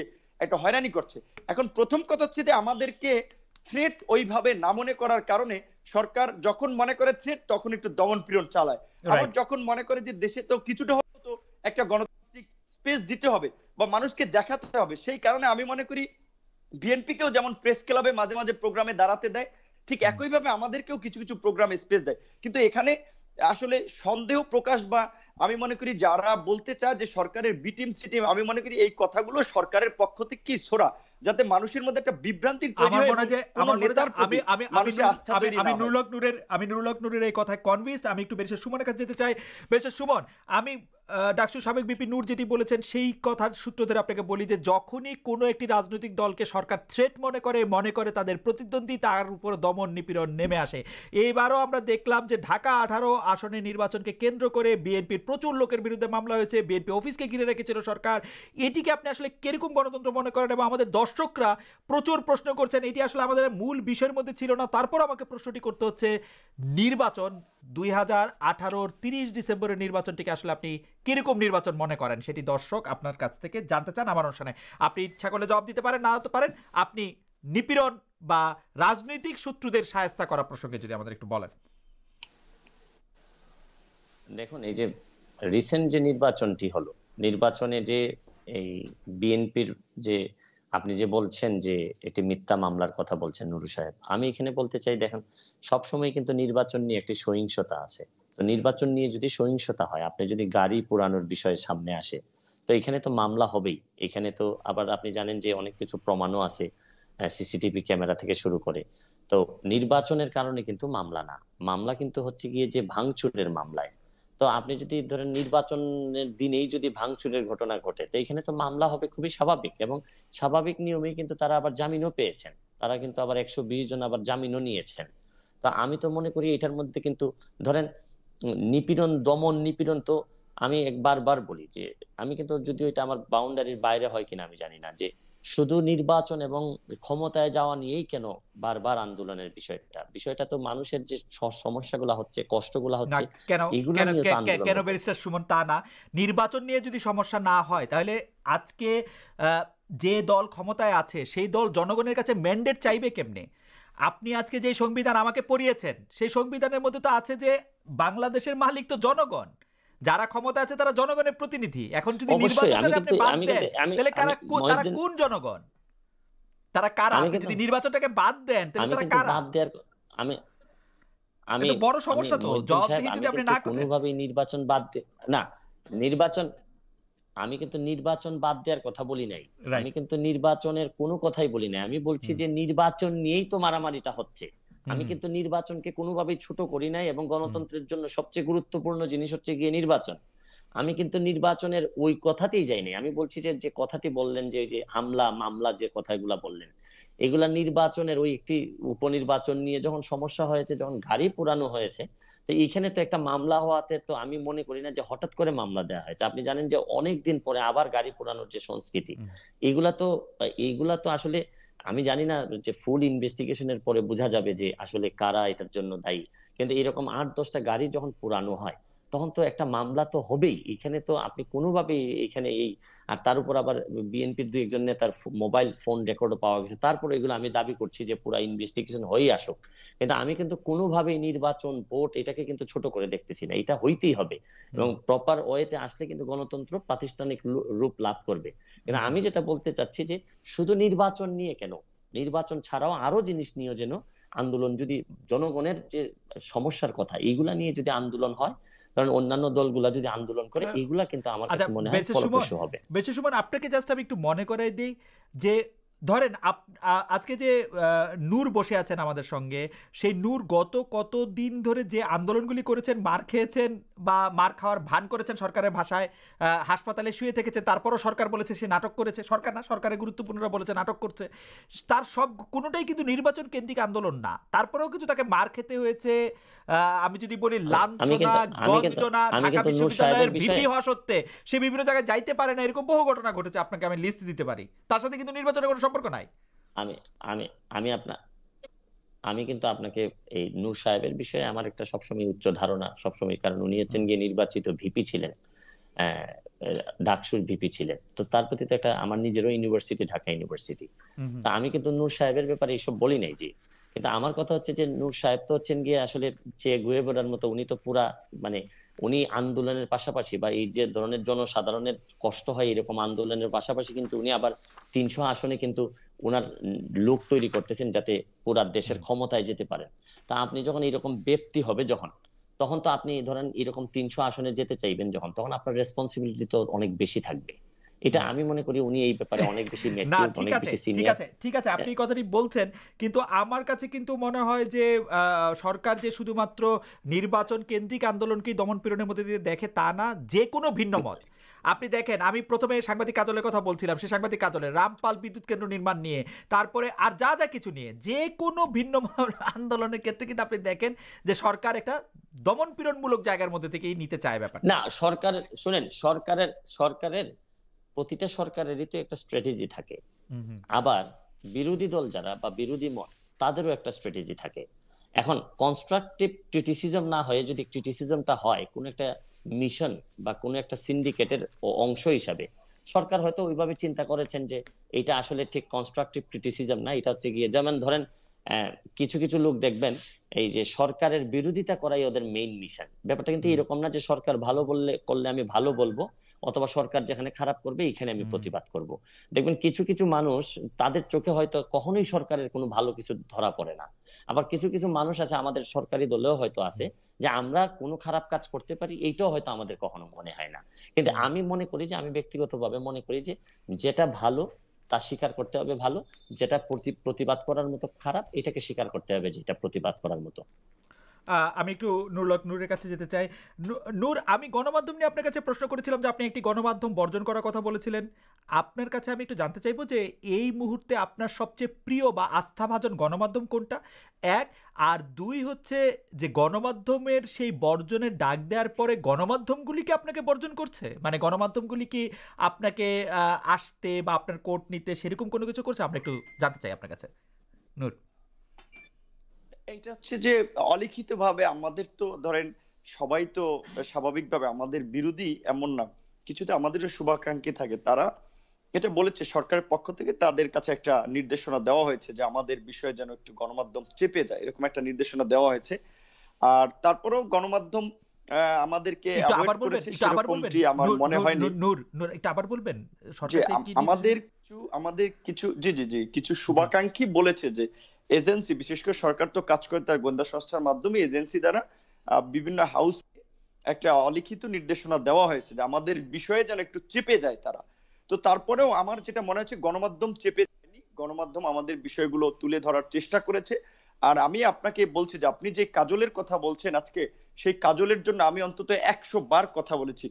একটা হয়রানি করছে এখন প্রথম কথা হচ্ছে যে আমাদেরকে থ্রেট ওইভাবে না মনে করার কারণে সরকার যখন মনে করে থ্রেট তখন একটু দমন পীড়ন চালায় আবার যখন মনে করে যে দেশে তো কিছুটা একটা গণতান্ত্রিক স্পেস দিতে হবে বা মানুষকে দেখাতে হবে সেই কারণে আমি মনে করি বিএনপিকেও যেমন প্রেস ক্লাবে মাঝে মাঝে প্রোগ্রামে দাঁড়াতে দেয় ঠিক একইভাবে আমাদেরকেও কিছু কিছু প্রোগ্রামে স্পেস দেয় কিন্তু এখানে আসলে সন্দেহ প্রকাশ বা আমি মনে করি যারা বলতে চায় যে সরকারের বিটিম সিটিম আমি মনে করি এই কথাগুলো সরকারের পক্ষ থেকে কি ছোড়া যাতে মানুষের মধ্যে একটা বিভ্রান্তির তৈরি হয় যে আমার নেতার আমি আমি আমি আমি নুরুলক নূরের আমি নুরুলক নূরের এই কথায় কনভিন্সড আমি একটু বেশি সুমনের কাছে যেতে চাই বেশি সুমন আমি ডাকসু সাবেক বিপি নূর যেটি বলেছেন সেই কথার সূত্র ধরে আপনাকে বলি যে যখনই কোনো একটি রাজনৈতিক দলকে সরকার থ্রেট মনে করে মনে করে তাদের প্রতিদ্বন্দ্বী তার উপর দমন নিপীড়ন নেমে আসে এইবারও আমরা দেখলাম যে ঢাকা আঠারো আসনের নির্বাচনকে কেন্দ্র করে বিএনপির প্রচুর লোকের বিরুদ্ধে মামলা হয়েছে বিএনপি অফিসকে ঘিরে রেখেছিল সরকার এটিকে আপনি আসলে কিরকম গণতন্ত্র মনে করেন এবং আমাদের দশ দর্শকরা প্রচুর প্রশ্ন করছেন এটি আসলে আমাদের মূল বিষয়ের মধ্যে ছিল না তারপর আমাকে প্রশ্নটি করতে হচ্ছে নির্বাচন দুই হাজার আঠারোর তিরিশ ডিসেম্বরের নির্বাচনটিকে আসলে আপনি কিরকম নির্বাচন মনে করেন সেটি দর্শক আপনার কাছ থেকে জানতে চান আমার অনুষ্ঠানে আপনি ইচ্ছা করলে জবাব দিতে পারেন না হতে পারেন আপনি নিপীড়ন বা রাজনৈতিক শত্রুদের সায়স্তা করা প্রসঙ্গে যদি আমাদের একটু বলেন দেখুন এই যে রিসেন্ট যে নির্বাচনটি হলো নির্বাচনে যে এই বিএনপির যে আপনি যে বলছেন যে এটি মিথ্যা মামলার কথা বলছেন নুরু সাহেব আমি এখানে বলতে চাই দেখেন সবসময় কিন্তু নির্বাচন নিয়ে একটি সহিংসতা আছে তো নির্বাচন নিয়ে যদি সহিংসতা হয় আপনি যদি গাড়ি পুরানোর বিষয় সামনে আসে তো এখানে তো মামলা হবেই এখানে তো আবার আপনি জানেন যে অনেক কিছু প্রমাণও আছে সিসিটিভি ক্যামেরা থেকে শুরু করে তো নির্বাচনের কারণে কিন্তু মামলা না মামলা কিন্তু হচ্ছে গিয়ে যে ভাঙচুরের মামলায় তো আপনি যদি ধরেন নির্বাচনের দিনেই যদি ভাঙচুরের ঘটনা ঘটে তো এখানে তো মামলা হবে খুবই স্বাভাবিক এবং স্বাভাবিক নিয়মেই কিন্তু তারা আবার জামিনও পেয়েছেন তারা কিন্তু আবার একশো বিশ জন আবার জামিনও নিয়েছেন তা আমি তো মনে করি এটার মধ্যে কিন্তু ধরেন নিপীড়ন দমন নিপীড়ন তো আমি একবার বার বলি যে আমি কিন্তু যদি এটা আমার বাউন্ডারির বাইরে হয় কিনা আমি জানি না যে শুধু নির্বাচন এবং ক্ষমতায় যাওয়া নিয়েই কেন বারবার আন্দোলনের বিষয়টা বিষয়টা তো মানুষের যে সমস্যাগুলো হচ্ছে কষ্টগুলো হচ্ছে কেন ব্যারিস্টার সুমন তা না নির্বাচন নিয়ে যদি সমস্যা না হয় তাহলে আজকে যে দল ক্ষমতায় আছে সেই দল জনগণের কাছে ম্যান্ডেট চাইবে কেমনে আপনি আজকে যে সংবিধান আমাকে পড়িয়েছেন সেই সংবিধানের মধ্যে তো আছে যে বাংলাদেশের মালিক তো জনগণ যারা ক্ষমতা আছে তারা জনগণের প্রতিনিধি এখন যদি আপনি বাদ দেন তাহলে কারা তারা কোন জনগণ তারা কারা যদি নির্বাচনটাকে বাদ দেন তাহলে তারা কারা আমি আমি বড় সমস্যা তো যদি আপনি না কোনোভাবে নির্বাচন বাদ না নির্বাচন আমি কিন্তু নির্বাচন বাদ দেওয়ার কথা বলি নাই আমি কিন্তু নির্বাচনের কোনো কথাই বলি নাই আমি বলছি যে নির্বাচন নিয়েই তো মারামারিটা হচ্ছে আমি কিন্তু নির্বাচনকে কোনোভাবেই ছোট করি নাই এবং গণতন্ত্রের জন্য সবচেয়ে গুরুত্বপূর্ণ জিনিস হচ্ছে গিয়ে নির্বাচন আমি কিন্তু নির্বাচনের ওই কথাতেই যাইনি আমি বলছি যে যে কথাটি বললেন যে যে হামলা মামলা যে কথাগুলা বললেন এগুলা নির্বাচনের ওই একটি উপনির্বাচন নিয়ে যখন সমস্যা হয়েছে যখন গাড়ি পুরানো হয়েছে তো এখানে তো একটা মামলা হওয়াতে তো আমি মনে করি না যে হঠাৎ করে মামলা দেওয়া হয়েছে আপনি জানেন যে অনেক দিন পরে আবার গাড়ি পুরানোর যে সংস্কৃতি এগুলা তো এগুলা তো আসলে আমি জানি না যে ফুল ইনভেস্টিগেশনের পরে বোঝা যাবে যে আসলে কারা এটার জন্য দায়ী কিন্তু এরকম আট দশটা গাড়ি যখন পুরানো হয় তখন তো একটা মামলা তো হবেই এখানে তো আপনি কোনোভাবেই এখানে এই আর তার উপর আবার বিএনপির দুই একজন নেতার মোবাইল ফোন রেকর্ডও পাওয়া গেছে তারপর এগুলো আমি দাবি করছি যে পুরো ইনভেস্টিগেশন হয়েই আসুক কিন্তু আমি কিন্তু কোনোভাবেই নির্বাচন ভোট এটাকে কিন্তু ছোট করে দেখতেছি না এটা হইতেই হবে এবং প্রপার ওয়েতে আসলে কিন্তু গণতন্ত্র প্রাতিষ্ঠানিক রূপ লাভ করবে কিন্তু আমি যেটা বলতে চাচ্ছি যে শুধু নির্বাচন নিয়ে কেন নির্বাচন ছাড়াও আরো জিনিস নিয়েও যেন আন্দোলন যদি জনগণের যে সমস্যার কথা এইগুলা নিয়ে যদি আন্দোলন হয় কারণ অন্যান্য দলগুলা যদি আন্দোলন করে এগুলা কিন্তু আমার আচ্ছা, কাছে মনে হয় ফলপ্রসূ হবে বেশি সময় আপনাকে জাস্ট আমি একটু মনে করাই দিই যে ধরেন আপ আজকে যে নূর বসে আছেন আমাদের সঙ্গে সেই নূর গত কত দিন ধরে যে আন্দোলনগুলি করেছেন মার খেয়েছেন বা মার খাওয়ার ভান করেছেন সরকারের ভাষায় হাসপাতালে শুয়ে থেকেছে তারপরও সরকার বলেছে সে নাটক করেছে সরকার না সরকারের গুরুত্বপূর্ণরা বলেছে নাটক করছে তার সব কোনোটাই কিন্তু নির্বাচন কেন্দ্রিক আন্দোলন না তারপরেও কিন্তু তাকে মার খেতে হয়েছে আমি যদি বলি লাঞ্ছনা গঞ্জনা ঢাকা বিশ্ববিদ্যালয়ের ভিপি হওয়া সত্ত্বে সে বিভিন্ন জায়গায় যাইতে পারে না এরকম বহু ঘটনা ঘটেছে আপনাকে আমি লিস্ট দিতে পারি তার সাথে কিন্তু নির্বাচনের কোনো সম্পর্ক নাই আমি আমি আমি আপনার আমি কিন্তু আপনাকে এই নূর সাহেবের বিষয়ে আমার একটা সবসময় উচ্চ ধারণা সবসময় কারণ উনি হচ্ছেন গিয়ে নির্বাচিত ভিপি ছিলেন ডাকসুর ভিপি ছিলেন তো তার প্রতি তো একটা আমার নিজেরও ইউনিভার্সিটি ঢাকা ইউনিভার্সিটি তা আমি কিন্তু নূর সাহেবের ব্যাপারে এইসব বলি নাই যে কিন্তু আমার কথা হচ্ছে যে নূর সাহেব তো হচ্ছেন গিয়ে আসলে যে গুয়েবরার মতো উনি তো পুরা মানে উনি আন্দোলনের পাশাপাশি বা এই যে ধরনের জনসাধারণের কষ্ট হয় এরকম আন্দোলনের পাশাপাশি কিন্তু উনি আবার তিনশো আসনে কিন্তু ওনার লোক তৈরি করতেছেন যাতে পুরা দেশের ক্ষমতায় যেতে পারেন তা আপনি যখন এরকম ব্যক্তি হবে যখন তখন তো আপনি ধরেন এরকম তিনশো আসনে যেতে চাইবেন যখন তখন আপনার রেসপন্সিবিলিটি তো অনেক বেশি থাকবে এটা আমি মনে করি উনি এই ব্যাপারে অনেক বেশি ম্যাচিউর অনেক ঠিক আছে ঠিক আছে আপনি হ্যাঁ। কথাটি বলছেন কিন্তু আমার কাছে কিন্তু মনে হয় যে সরকার যে শুধুমাত্র নির্বাচন কেন্দ্রিক দমন পীড়নের মধ্যে দিয়ে দেখে তা না যে কোনো ভিন্ন মত আপনি দেখেন আমি প্রথমে সাংবাদিক কাজলের কথা বলছিলাম সে সাংবাদিক কাজলে রামপাল বিদ্যুৎ কেন্দ্র নির্মাণ নিয়ে তারপরে আর যা যা কিছু নিয়ে যে কোনো ভিন্ন আন্দোলনের ক্ষেত্রে কিন্তু আপনি দেখেন যে সরকার একটা দমন পীড়নমূলক জায়গার মধ্যে থেকেই নিতে চায় ব্যাপার না সরকার শুনেন সরকারের সরকারের প্রতিটা সরকারেরই তো একটা স্ট্র্যাটেজি থাকে আবার বিরোধী দল যারা বা বিরোধী মত তাদেরও একটা স্ট্র্যাটেজি থাকে এখন কনস্ট্রাকটিভ ক্রিটিসিজম না হয়ে যদি ক্রিটিসিজমটা হয় কোন একটা মিশন বা কোন একটা সিন্ডিকেটের অংশ হিসাবে সরকার হয়তো ওইভাবে চিন্তা করেছেন যে এটা আসলে ঠিক কনস্ট্রাকটিভ ক্রিটিসিজম না এটা হচ্ছে গিয়ে যেমন ধরেন কিছু কিছু লোক দেখবেন এই যে সরকারের বিরোধিতা করাই ওদের মেইন মিশন ব্যাপারটা কিন্তু এরকম না যে সরকার ভালো বললে করলে আমি ভালো বলবো অথবা সরকার যেখানে খারাপ করবে এখানে আমি প্রতিবাদ করব দেখবেন কিছু কিছু মানুষ তাদের চোখে হয়তো কখনোই সরকারের কোনো ভালো কিছু ধরা পড়ে না আবার কিছু কিছু মানুষ আছে আমাদের সরকারি দলেও হয়তো আছে যে আমরা কোনো খারাপ কাজ করতে পারি এইটাও হয়তো আমাদের কখনো মনে হয় না কিন্তু আমি মনে করি যে আমি ব্যক্তিগতভাবে মনে করি যে যেটা ভালো তা স্বীকার করতে হবে ভালো যেটা প্রতিবাদ করার মতো খারাপ এটাকে স্বীকার করতে হবে যেটা প্রতিবাদ করার মতো আমি একটু নুরলক নূরের কাছে যেতে চাই নূর আমি গণমাধ্যম নিয়ে আপনার কাছে প্রশ্ন করেছিলাম যে আপনি একটি গণমাধ্যম বর্জন করার কথা বলেছিলেন আপনার কাছে আমি একটু জানতে চাইবো যে এই মুহূর্তে আপনার সবচেয়ে প্রিয় বা আস্থাভাজন গণমাধ্যম কোনটা এক আর দুই হচ্ছে যে গণমাধ্যমের সেই বর্জনের ডাক দেওয়ার পরে গণমাধ্যমগুলি কি আপনাকে বর্জন করছে মানে গণমাধ্যমগুলি কি আপনাকে আসতে বা আপনার কোর্ট নিতে সেরকম কোনো কিছু করছে আমরা একটু জানতে চাই আপনার কাছে নূর এটা হচ্ছে যে অলিখিতভাবে আমাদের তো ধরেন সবাই তো স্বাভাবিকভাবে আমাদের বিরোধী এমন না কিছুতে আমাদেরও শুভাকাঙ্ক্ষী থাকে তারা এটা বলেছে সরকারের পক্ষ থেকে তাদের কাছে একটা নির্দেশনা দেওয়া হয়েছে যে আমাদের বিষয়ে যেন একটু গণমাধ্যম চেপে যায় এরকম একটা নির্দেশনা দেওয়া হয়েছে আর তারপরেও গণমাধ্যম আমাদেরকে আবার বলবেন আবার আমার মনে হয় নূর নূর একটু আবার বলবেন আমাদের কিছু আমাদের কিছু জি জি জি কিছু শুভাকাঙ্ক্ষী বলেছে যে এজেন্সি বিশেষ করে সরকার তো কাজ করে তার গোয়েন্দা সংস্থার মাধ্যমে এজেন্সি দ্বারা বিভিন্ন হাউস একটা অলিখিত নির্দেশনা দেওয়া হয়েছে যে আমাদের বিষয়ে যেন একটু চেপে যায় তারা তো তারপরেও আমার যেটা মনে হচ্ছে গণমাধ্যম চেপে যায়নি গণমাধ্যম আমাদের বিষয়গুলো তুলে ধরার চেষ্টা করেছে আর আমি আপনাকে বলছি যে আপনি যে কাজলের কথা বলছেন আজকে সেই কাজলের জন্য আমি অন্তত একশো বার কথা বলেছি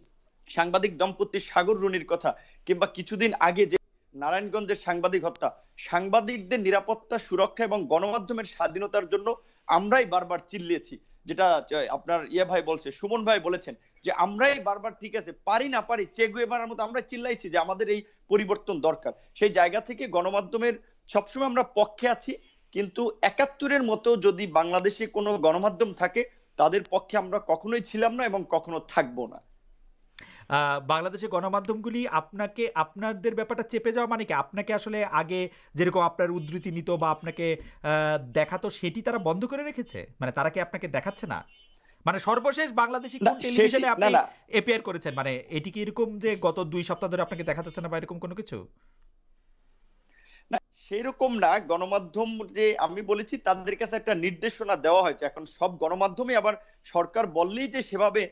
সাংবাদিক দম্পতি সাগর রুনির কথা কিংবা কিছুদিন আগে যে নারায়ণগঞ্জের সাংবাদিক হত্যা সাংবাদিকদের নিরাপত্তা সুরক্ষা এবং গণমাধ্যমের স্বাধীনতার জন্য আমরাই বারবার চিল্লিয়েছি যেটা আপনার ইয়ে ভাই বলছে সুমন ভাই বলেছেন যে আমরাই বারবার ঠিক আছে পারি না পারি এবার মতো আমরা চিল্লাইছি যে আমাদের এই পরিবর্তন দরকার সেই জায়গা থেকে গণমাধ্যমের সবসময় আমরা পক্ষে আছি কিন্তু একাত্তরের মতো যদি বাংলাদেশে কোনো গণমাধ্যম থাকে তাদের পক্ষে আমরা কখনোই ছিলাম না এবং কখনো থাকবো না বাংলাদেশের গণমাধ্যমগুলি আপনাকে আপনাদের ব্যাপারটা চেপে যাওয়া মানে কি আপনাকে আসলে আগে যেরকম আপনার উদ্ধৃতি নিত বা আপনাকে দেখাতো সেটি তারা বন্ধ করে রেখেছে মানে তারা কি আপনাকে দেখাচ্ছে না মানে সর্বশেষ বাংলাদেশি কোন টেলিভিশনে আপনি এপিয়ার করেছেন মানে এটি কি এরকম যে গত দুই সপ্তাহ ধরে আপনাকে দেখা যাচ্ছে না বা এরকম কোনো কিছু না সেরকম না গণমাধ্যম যে আমি বলেছি তাদের কাছে একটা নির্দেশনা দেওয়া হয়েছে এখন সব গণমাধ্যমে আবার সরকার বললেই যে সেভাবে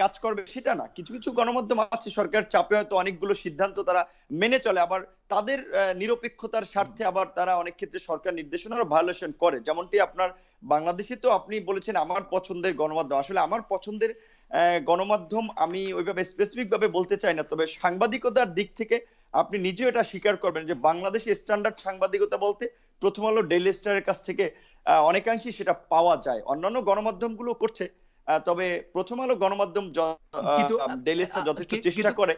কাজ করবে সেটা না কিছু কিছু গণমাধ্যম আছে সরকার চাপে হয়তো অনেকগুলো সিদ্ধান্ত তারা মেনে চলে আবার তাদের নিরপেক্ষতার স্বার্থে আবার তারা অনেক ক্ষেত্রে সরকার নির্দেশনার ভায়োলেশন করে যেমনটি আপনার বাংলাদেশে তো আপনি বলেছেন আমার পছন্দের গণমাধ্যম আসলে আমার পছন্দের গণমাধ্যম আমি ওইভাবে স্পেসিফিক ভাবে বলতে চাই না তবে সাংবাদিকতার দিক থেকে আপনি নিজেও এটা স্বীকার করবেন যে বাংলাদেশে স্ট্যান্ডার্ড সাংবাদিকতা বলতে প্রথম আলো ডেইলি স্টারের কাছ থেকে অনেকাংশেই সেটা পাওয়া যায় অন্যান্য গণমাধ্যমগুলো করছে তবে প্রথম আলো গণমাধ্যম ডেলিস্টা যথেষ্ট চেষ্টা করে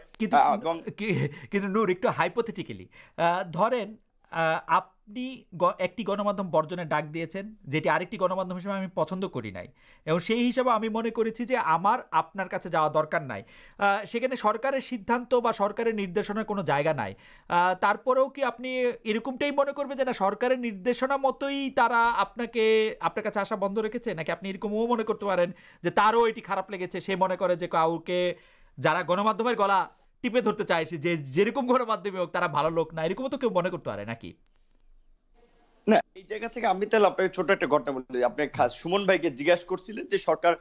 কিন্তু নূর একটু হাইপোথেটিক্যালি ধরেন আপ আপনি একটি গণমাধ্যম বর্জনের ডাক দিয়েছেন যেটি আরেকটি গণমাধ্যম হিসেবে আমি পছন্দ করি নাই এবং সেই হিসাবে আমি মনে করেছি যে আমার আপনার কাছে যাওয়া দরকার নাই সেখানে সরকারের সিদ্ধান্ত বা সরকারের নির্দেশনার কোনো জায়গা নাই তারপরেও কি আপনি এরকমটাই মনে করবেন যে না সরকারের নির্দেশনা মতোই তারা আপনাকে আপনার কাছে আসা বন্ধ রেখেছে নাকি আপনি এরকমও মনে করতে পারেন যে তারও এটি খারাপ লেগেছে সে মনে করে যে কাউকে যারা গণমাধ্যমের গলা টিপে ধরতে চাইছে যে যেরকম গণমাধ্যমে হোক তারা ভালো লোক না এরকমও তো কেউ মনে করতে পারে নাকি না এই জায়গা থেকে আমি তাহলে আপনাকে ছোট একটা ঘটনা বলি আপনি সুমন ভাইকে জিজ্ঞাসা করছিলেন যে সরকার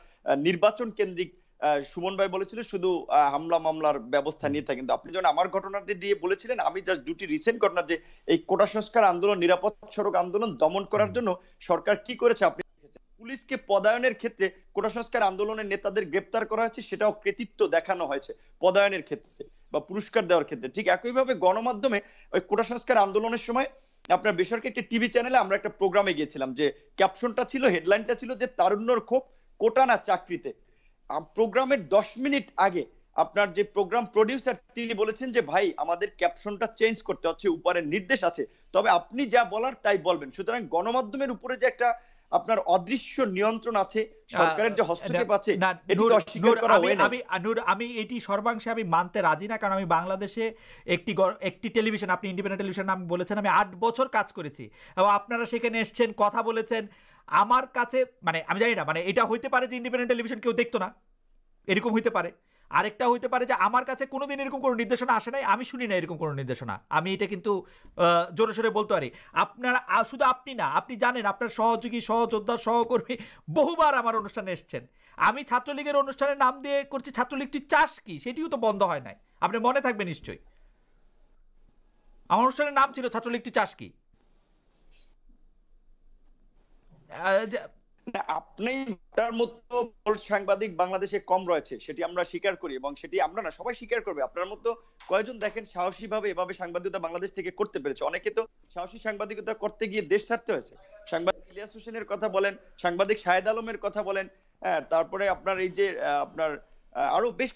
নির্বাচন কেন্দ্রিক সুমন ভাই বলেছিল শুধু হামলা মামলার ব্যবস্থা নিয়ে আপনি যখন আমার ঘটনাটি দিয়ে বলেছিলেন আমি দুটি রিসেন্ট ঘটনা যে এই কোটা সংস্কার আন্দোলন নিরাপদ সড়ক আন্দোলন দমন করার জন্য সরকার কি করেছে আপনি পুলিশকে পদায়নের ক্ষেত্রে কোটা সংস্কার আন্দোলনের নেতাদের গ্রেপ্তার করা হয়েছে সেটাও কৃতিত্ব দেখানো হয়েছে পদায়নের ক্ষেত্রে বা পুরস্কার দেওয়ার ক্ষেত্রে ঠিক একইভাবে গণমাধ্যমে ওই কোটা সংস্কার আন্দোলনের সময় আপনার বেসরকারি একটা টিভি চ্যানেলে আমরা একটা প্রোগ্রামে গিয়েছিলাম যে ক্যাপশনটা ছিল হেডলাইনটা ছিল যে তারুণ্যর ক্ষোভ কোটা না চাকরিতে প্রোগ্রামের দশ মিনিট আগে আপনার যে প্রোগ্রাম প্রডিউসার তিনি বলেছেন যে ভাই আমাদের ক্যাপশনটা চেঞ্জ করতে হচ্ছে উপরের নির্দেশ আছে তবে আপনি যা বলার তাই বলবেন সুতরাং গণমাধ্যমের উপরে যে একটা আপনার অদৃশ্য নিয়ন্ত্রণ আছে সরকারের যে হস্তক্ষেপ আছে আমি আমি এটি সর্বাংশে আমি মানতে রাজি না কারণ আমি বাংলাদেশে একটি একটি টেলিভিশন আপনি ইন্ডিপেন্ডেন্ট টেলিভিশন নাম বলেছেন আমি আট বছর কাজ করেছি এবং আপনারা সেখানে এসছেন কথা বলেছেন আমার কাছে মানে আমি জানি না মানে এটা হইতে পারে যে ইন্ডিপেন্ডেন্ট টেলিভিশন কেউ দেখতো না এরকম হইতে পারে আরেকটা হইতে পারে যে আমার কাছে কোনো দিন এরকম কোনো নির্দেশনা আসে নাই আমি শুনি না এরকম কোনো নির্দেশনা আমি এটা কিন্তু জোরে সোরে বলতে পারি আপনারা শুধু আপনি না আপনি জানেন আপনার সহযোগী সহযোদ্ধা সহকর্মী বহুবার আমার অনুষ্ঠানে এসছেন আমি ছাত্রলীগের অনুষ্ঠানের নাম দিয়ে করছি ছাত্রলীগ তুই চাষ কি সেটিও তো বন্ধ হয় নাই আপনি মনে থাকবে নিশ্চয়ই আমার অনুষ্ঠানের নাম ছিল ছাত্রলীগ তুই চাষ কি আপনি তার মতো বল সাংবাদিক বাংলাদেশে কম রয়েছে সেটি আমরা স্বীকার করি এবং সেটি আমরা না সবাই স্বীকার করবে আপনার মতো কয়েকজন দেখেন সাহসী ভাবে এভাবে সাংবাদিকতা বাংলাদেশ থেকে করতে পেরেছে অনেকে তো সাহসী সাংবাদিকতা করতে গিয়ে দেশ ছাড়তে হয়েছে সাংবাদিক ইলিয়াস হোসেনের কথা বলেন সাংবাদিক শাহেদ আলমের কথা বলেন হ্যাঁ, তারপরে আপনার এই যে আপনার আরো বেশ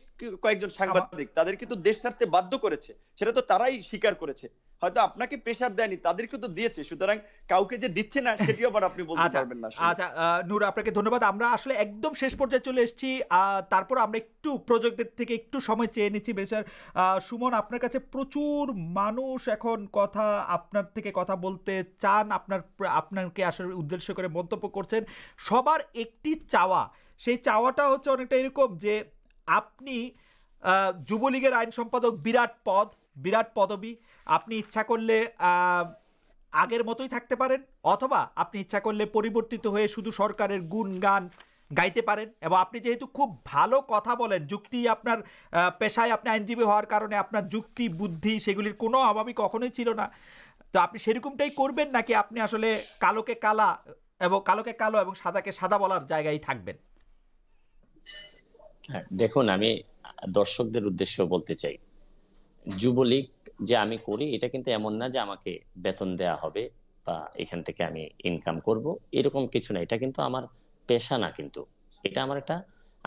কয়েকজন সাংবাদিক তাদের কিন্তু দেশ ছাড়তে বাধ্য করেছে সেটা তো তারাই স্বীকার করেছে হয়তো আপনাকে প্রেশার দেয়নি তাদেরকে তো দিয়েছে সুতরাং কাউকে যে দিচ্ছে না সেটিও আবার আপনি বলতে আচ্ছা, পারবেন না আচ্ছা নূর আপনাকে ধন্যবাদ আমরা আসলে একদম শেষ পর্যায়ে চলে এসেছি তারপর আমরা একটু প্রযোজকদের থেকে একটু সময় চেয়ে নিচ্ছি বেচার সুমন আপনার কাছে প্রচুর মানুষ এখন কথা আপনার থেকে কথা বলতে চান আপনার আপনাকে আসলে উদ্দেশ্য করে মন্তব্য করছেন সবার একটি চাওয়া সেই চাওয়াটা হচ্ছে অনেকটা এরকম যে আপনি যুবলীগের আইন সম্পাদক বিরাট পদ বিরাট পদবি আপনি ইচ্ছা করলে আগের মতোই থাকতে পারেন অথবা আপনি ইচ্ছা করলে পরিবর্তিত হয়ে শুধু সরকারের গুণ গান গাইতে পারেন এবং আপনি যেহেতু খুব ভালো কথা বলেন যুক্তি আপনার পেশায় আপনি আইনজীবী হওয়ার কারণে আপনার যুক্তি বুদ্ধি সেগুলির কোনো অভাবই কখনোই ছিল না তো আপনি সেরকমটাই করবেন নাকি আপনি আসলে কালোকে কালা এবং কালোকে কালো এবং সাদাকে সাদা বলার জায়গায় থাকবেন হ্যাঁ, দেখুন আমি দর্শকদের উদ্দেশ্য বলতে চাই যুবলীগ যে আমি করি এটা কিন্তু এমন না যে আমাকে বেতন দেয়া হবে বা এখান থেকে আমি ইনকাম করব এরকম কিছু না এটা কিন্তু আমার পেশা না কিন্তু এটা আমার একটা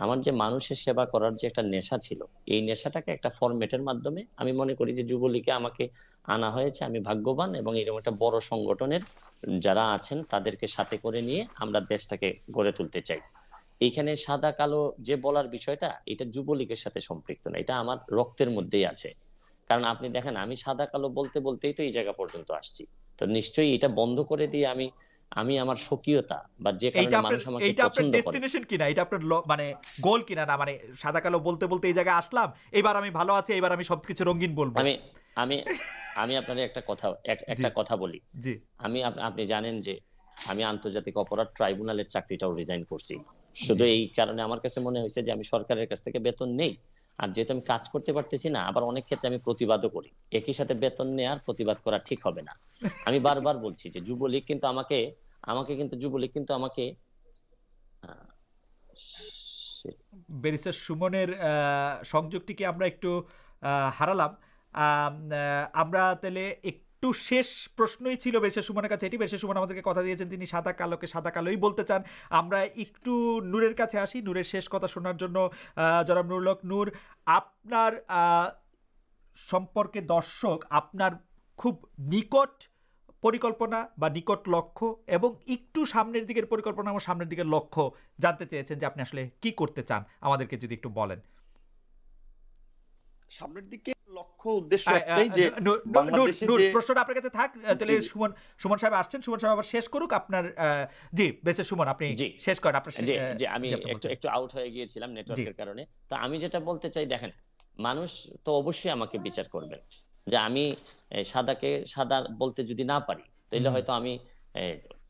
আমার যে মানুষের সেবা করার যে একটা নেশা ছিল এই নেশাটাকে একটা ফরম্যাটের মাধ্যমে আমি মনে করি যে যুবলীগে আমাকে আনা হয়েছে আমি ভাগ্যবান এবং এরকম একটা বড় সংগঠনের যারা আছেন তাদেরকে সাথে করে নিয়ে আমরা দেশটাকে গড়ে তুলতে চাই এইখানে সাদা কালো যে বলার বিষয়টা এটা যুবলীগের সাথে সম্পৃক্ত না এটা আমার রক্তের মধ্যেই আছে কারণ আপনি দেখেন আমি সাদা কালো বলতে বলতেই তো এই জায়গা পর্যন্ত আসছি তো নিশ্চয়ই এটা বন্ধ করে দিয়ে আমি আমি আমার স্বকীয়তা বা যে কারণে মানুষ আমাকে পছন্দ করে এটা আপনার ডেস্টিনেশন কিনা এটা আপনার মানে গোল কিনা না মানে সাদা কালো বলতে বলতে এই জায়গায় আসলাম এবার আমি ভালো আছি এবার আমি সবকিছু রঙিন বলবো আমি আমি আমি আপনাদের একটা কথা একটা কথা বলি জি আমি আপনি জানেন যে আমি আন্তর্জাতিক অপরাধ ট্রাইব্যুনালের চাকরিটাও রিজাইন করছি শুধু এই কারণে আমার কাছে মনে হয়েছে যে আমি সরকারের কাছ থেকে বেতন নেই আর যেহেতু আমি কাজ করতে পারতেছি না আবার অনেক ক্ষেত্রে আমি প্রতিবাদও করি একই সাথে বেতন নেওয়ার প্রতিবাদ করা ঠিক হবে না আমি বারবার বলছি যে যুবলীগ কিন্তু আমাকে আমাকে কিন্তু যুবলীগ কিন্তু আমাকে ব্যারিস্টার সুমনের সংযোগটিকে আমরা একটু হারালাম আমরা তাহলে একটু একটু শেষ প্রশ্নই ছিল বেশে সুমনের কাছে এটি বেশে সুমন আমাদেরকে কথা দিয়েছেন তিনি সাদা কালোকে সাদা কালোই বলতে চান আমরা একটু নূরের কাছে আসি নূরের শেষ কথা শোনার জন্য জনাব নুরলক নূর আপনার সম্পর্কে দর্শক আপনার খুব নিকট পরিকল্পনা বা নিকট লক্ষ্য এবং একটু সামনের দিকের পরিকল্পনা এবং সামনের দিকের লক্ষ্য জানতে চেয়েছেন যে আপনি আসলে কি করতে চান আমাদেরকে যদি একটু বলেন সামনের দিকে লক্ষ্য উদ্দেশ্য একটাই যে প্রশ্নটা আপনার কাছে থাক তাহলে সুমন সুমন সাহেব আসছেন সুমন সাহেব আবার শেষ করুক আপনার জি সুমন আপনি শেষ করেন আপনার আমি একটু আউট হয়ে গিয়েছিলাম নেটওয়ার্কের কারণে তো আমি যেটা বলতে চাই দেখেন মানুষ তো অবশ্যই আমাকে বিচার করবেন যে আমি সাদাকে সাদা বলতে যদি না পারি তাহলে হয়তো আমি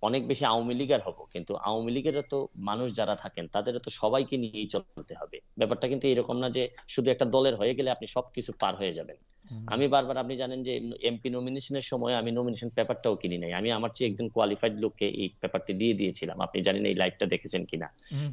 অনেক বেশি আওয়ামী লীগের হবো কিন্তু আওয়ামী লীগের তো মানুষ যারা থাকেন তাদের তো সবাইকে নিয়েই চলতে হবে ব্যাপারটা কিন্তু এরকম না যে শুধু একটা দলের হয়ে গেলে আপনি সবকিছু পার হয়ে যাবেন আমি বারবার আপনি জানেন যে এমপি নমিনেশনের সময় আমি নমিনেশন পেপারটাও কিনি নাই আমি আমার চেয়ে একজন কোয়ালিফাইড লোককে এই পেপারটি দিয়ে দিয়েছিলাম আপনি জানেন এই লাইভটা দেখেছেন কিনা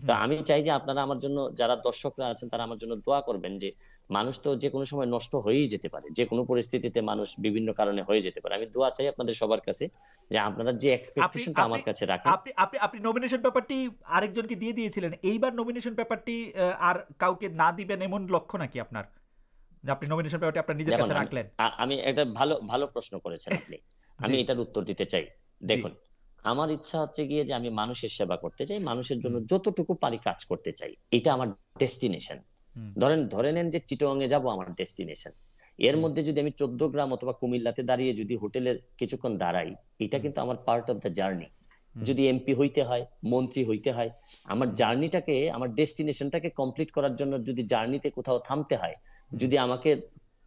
তো আমি চাই যে আপনারা আমার জন্য যারা দর্শকরা আছেন তারা আমার জন্য দোয়া করবেন যে মানুষ তো যে কোনো সময় নষ্ট হয়েই যেতে পারে যে কোনো পরিস্থিতিতে মানুষ বিভিন্ন কারণে হয়ে যেতে পারে আমি দোয়া চাই আপনাদের সবার কাছে যে আপনারা যে এক্সপেকটেশনটা আমার কাছে রাখেন আপনি আপনি আপনি নমিনেশন পেপারটি আরেকজনকে দিয়ে দিয়েছিলেন এইবার নমিনেশন পেপারটি আর কাউকে না দিবেন এমন লক্ষ্য নাকি আপনার যে আপনি নমিনেশন পেপারটি আপনার নিজের কাছে রাখলেন আমি একটা ভালো ভালো প্রশ্ন করেছেন আপনি আমি এটার উত্তর দিতে চাই দেখুন আমার ইচ্ছা হচ্ছে গিয়ে যে আমি মানুষের সেবা করতে চাই মানুষের জন্য যতটুকু পারি কাজ করতে চাই এটা আমার ডেস্টিনেশন ধরেন ধরে নেন যে যাব আমার ডেস্টিনেশন এর মধ্যে যদি আমি চোদ্দ গ্রাম অথবা কুমিল্লাতে দাঁড়িয়ে যদি হোটেলের কিছুক্ষণ দাঁড়াই এটা কিন্তু আমার পার্ট অফ দ্য জার্নি যদি এমপি হইতে হয় মন্ত্রী হইতে হয় আমার জার্নিটাকে আমার ডেস্টিনেশনটাকে কমপ্লিট করার জন্য যদি জার্নিতে কোথাও থামতে হয় যদি আমাকে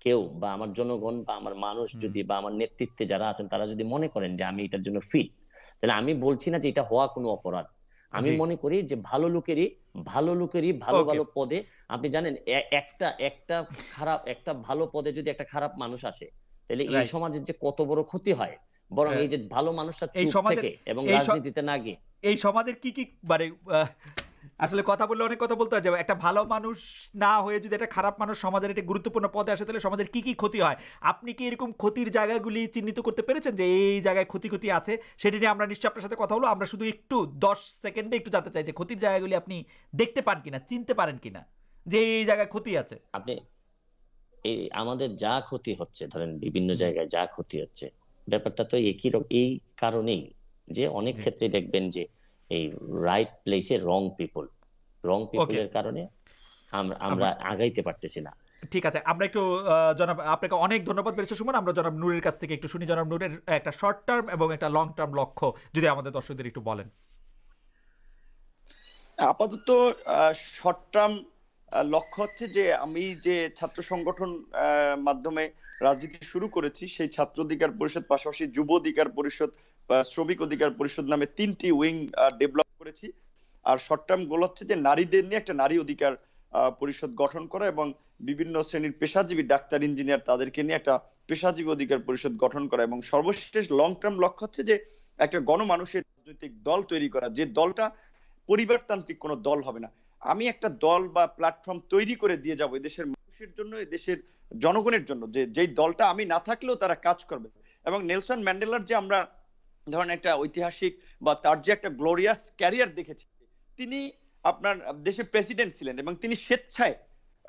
কেউ বা আমার জনগণ বা আমার মানুষ যদি বা আমার নেতৃত্বে যারা আছেন তারা যদি মনে করেন যে আমি এটার জন্য ফিট তাহলে আমি বলছি না যে এটা হওয়া কোনো অপরাধ আমি মনে করি যে ভালো লোকেরই ভালো লোকেরই ভালো ভালো পদে আপনি জানেন একটা একটা খারাপ একটা ভালো পদে যদি একটা খারাপ মানুষ আসে তাহলে এই সমাজের যে কত বড় ক্ষতি হয় বরং হ্যাঁ। এই যে ভালো মানুষটা থেকে এবং রাজনীতিতে না গিয়ে এই সমাজের কি কি মানে আসলে কথা বললে অনেক কথা বলতে হয় একটা ভালো মানুষ না হয়ে যদি একটা খারাপ মানুষ সমাজের একটি গুরুত্বপূর্ণ পদে আসে তাহলে সমাজের কি কি ক্ষতি হয় আপনি কি এরকম ক্ষতির জায়গাগুলি চিহ্নিত করতে পেরেছেন যে এই জায়গায় ক্ষতি ক্ষতি আছে সেটি নিয়ে আমরা নিশ্চয়ই আপনার সাথে কথা বলবো আমরা শুধু একটু দশ সেকেন্ডে একটু জানতে চাই যে ক্ষতির জায়গাগুলি আপনি দেখতে পান কিনা চিনতে পারেন কিনা যে এই জায়গায় ক্ষতি আছে আপনি এই আমাদের যা ক্ষতি হচ্ছে ধরেন বিভিন্ন জায়গায় যা ক্ষতি হচ্ছে ব্যাপারটা তো একই রকম এই কারণেই যে অনেক ক্ষেত্রে দেখবেন যে এই রাইট প্লেসে রং পিপল রং পিপলের কারণে আমরা আগাইতে পারতেছি না ঠিক আছে আমরা একটু জনাব আপনাকে অনেক ধন্যবাদ পেরেছি সুমন আমরা জনাব নূরের কাছ থেকে একটু শুনি জনাব নূরের একটা শর্ট টার্ম এবং একটা লং টার্ম লক্ষ্য যদি আমাদের দর্শকদের একটু বলেন আপাতত শর্ট টার্ম লক্ষ্য হচ্ছে যে আমি যে ছাত্র সংগঠন মাধ্যমে রাজনীতি শুরু করেছি সেই ছাত্র অধিকার পরিষদ পাশাপাশি যুব অধিকার পরিষদ শ্রমিক অধিকার পরিষদ নামে তিনটি উইং ডেভেলপ করেছি আর শর্ট টার্ম গোল হচ্ছে যে নারীদের নিয়ে একটা নারী অধিকার পরিষদ গঠন করা এবং বিভিন্ন শ্রেণীর পেশাজীবী ডাক্তার ইঞ্জিনিয়ার তাদেরকে নিয়ে একটা পেশাজীবী অধিকার পরিষদ গঠন করা এবং সর্বশেষ লং টার্ম লক্ষ্য হচ্ছে যে একটা গণমানুষের রাজনৈতিক দল তৈরি করা যে দলটা পরিবারতান্ত্রিক কোনো দল হবে না আমি একটা দল বা প্ল্যাটফর্ম তৈরি করে দিয়ে যাবো দেশের মানুষের জন্য দেশের জনগণের জন্য যে যেই দলটা আমি না থাকলেও তারা কাজ করবে এবং নেলসন ম্যান্ডেলার যে আমরা ধরনের একটা ঐতিহাসিক বা তার যে একটা গ্লোরিয়াস ক্যারিয়ার দেখেছে তিনি আপনার দেশের প্রেসিডেন্ট ছিলেন এবং তিনি স্বেচ্ছায়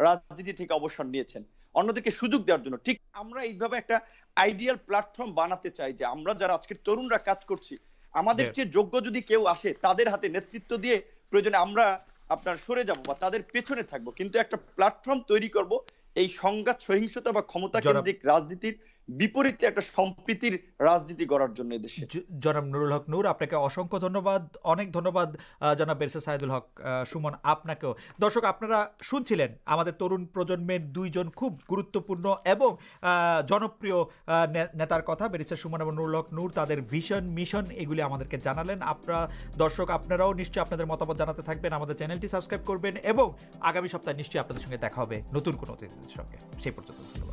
রাজনীতি থেকে অবসর নিয়েছেন অন্যদিকে সুযোগ দেওয়ার জন্য ঠিক আমরা এইভাবে একটা আইডিয়াল প্ল্যাটফর্ম বানাতে চাই যে আমরা যারা আজকের তরুণরা কাজ করছি আমাদের চেয়ে যোগ্য যদি কেউ আসে তাদের হাতে নেতৃত্ব দিয়ে প্রয়োজনে আমরা আপনার সরে যাব বা তাদের পেছনে থাকব কিন্তু একটা প্ল্যাটফর্ম তৈরি করব এই সংঘাত সহিংসতা বা ক্ষমতা কেন্দ্রিক রাজনীতির বিপরীতে একটা সম্প্রীতির রাজনীতি গড়ার জন্য এদেশে জনাব নুরুল হক নূর আপনাকে অসংখ্য ধন্যবাদ অনেক ধন্যবাদ জনাব বেরসে সাইদুল হক সুমন আপনাকেও দর্শক আপনারা শুনছিলেন আমাদের তরুণ প্রজন্মের দুইজন খুব গুরুত্বপূর্ণ এবং জনপ্রিয় নেতার কথা বেরিসা সুমন এবং নুরুল হক নূর তাদের ভিশন মিশন এগুলি আমাদেরকে জানালেন আপনারা দর্শক আপনারাও নিশ্চয়ই আপনাদের মতামত জানাতে থাকবেন আমাদের চ্যানেলটি সাবস্ক্রাইব করবেন এবং আগামী সপ্তাহে নিশ্চয়ই আপনাদের সঙ্গে দেখা হবে নতুন কোনো অতিথিদের সঙ্গে সেই পর্যন্ত ধন্যবাদ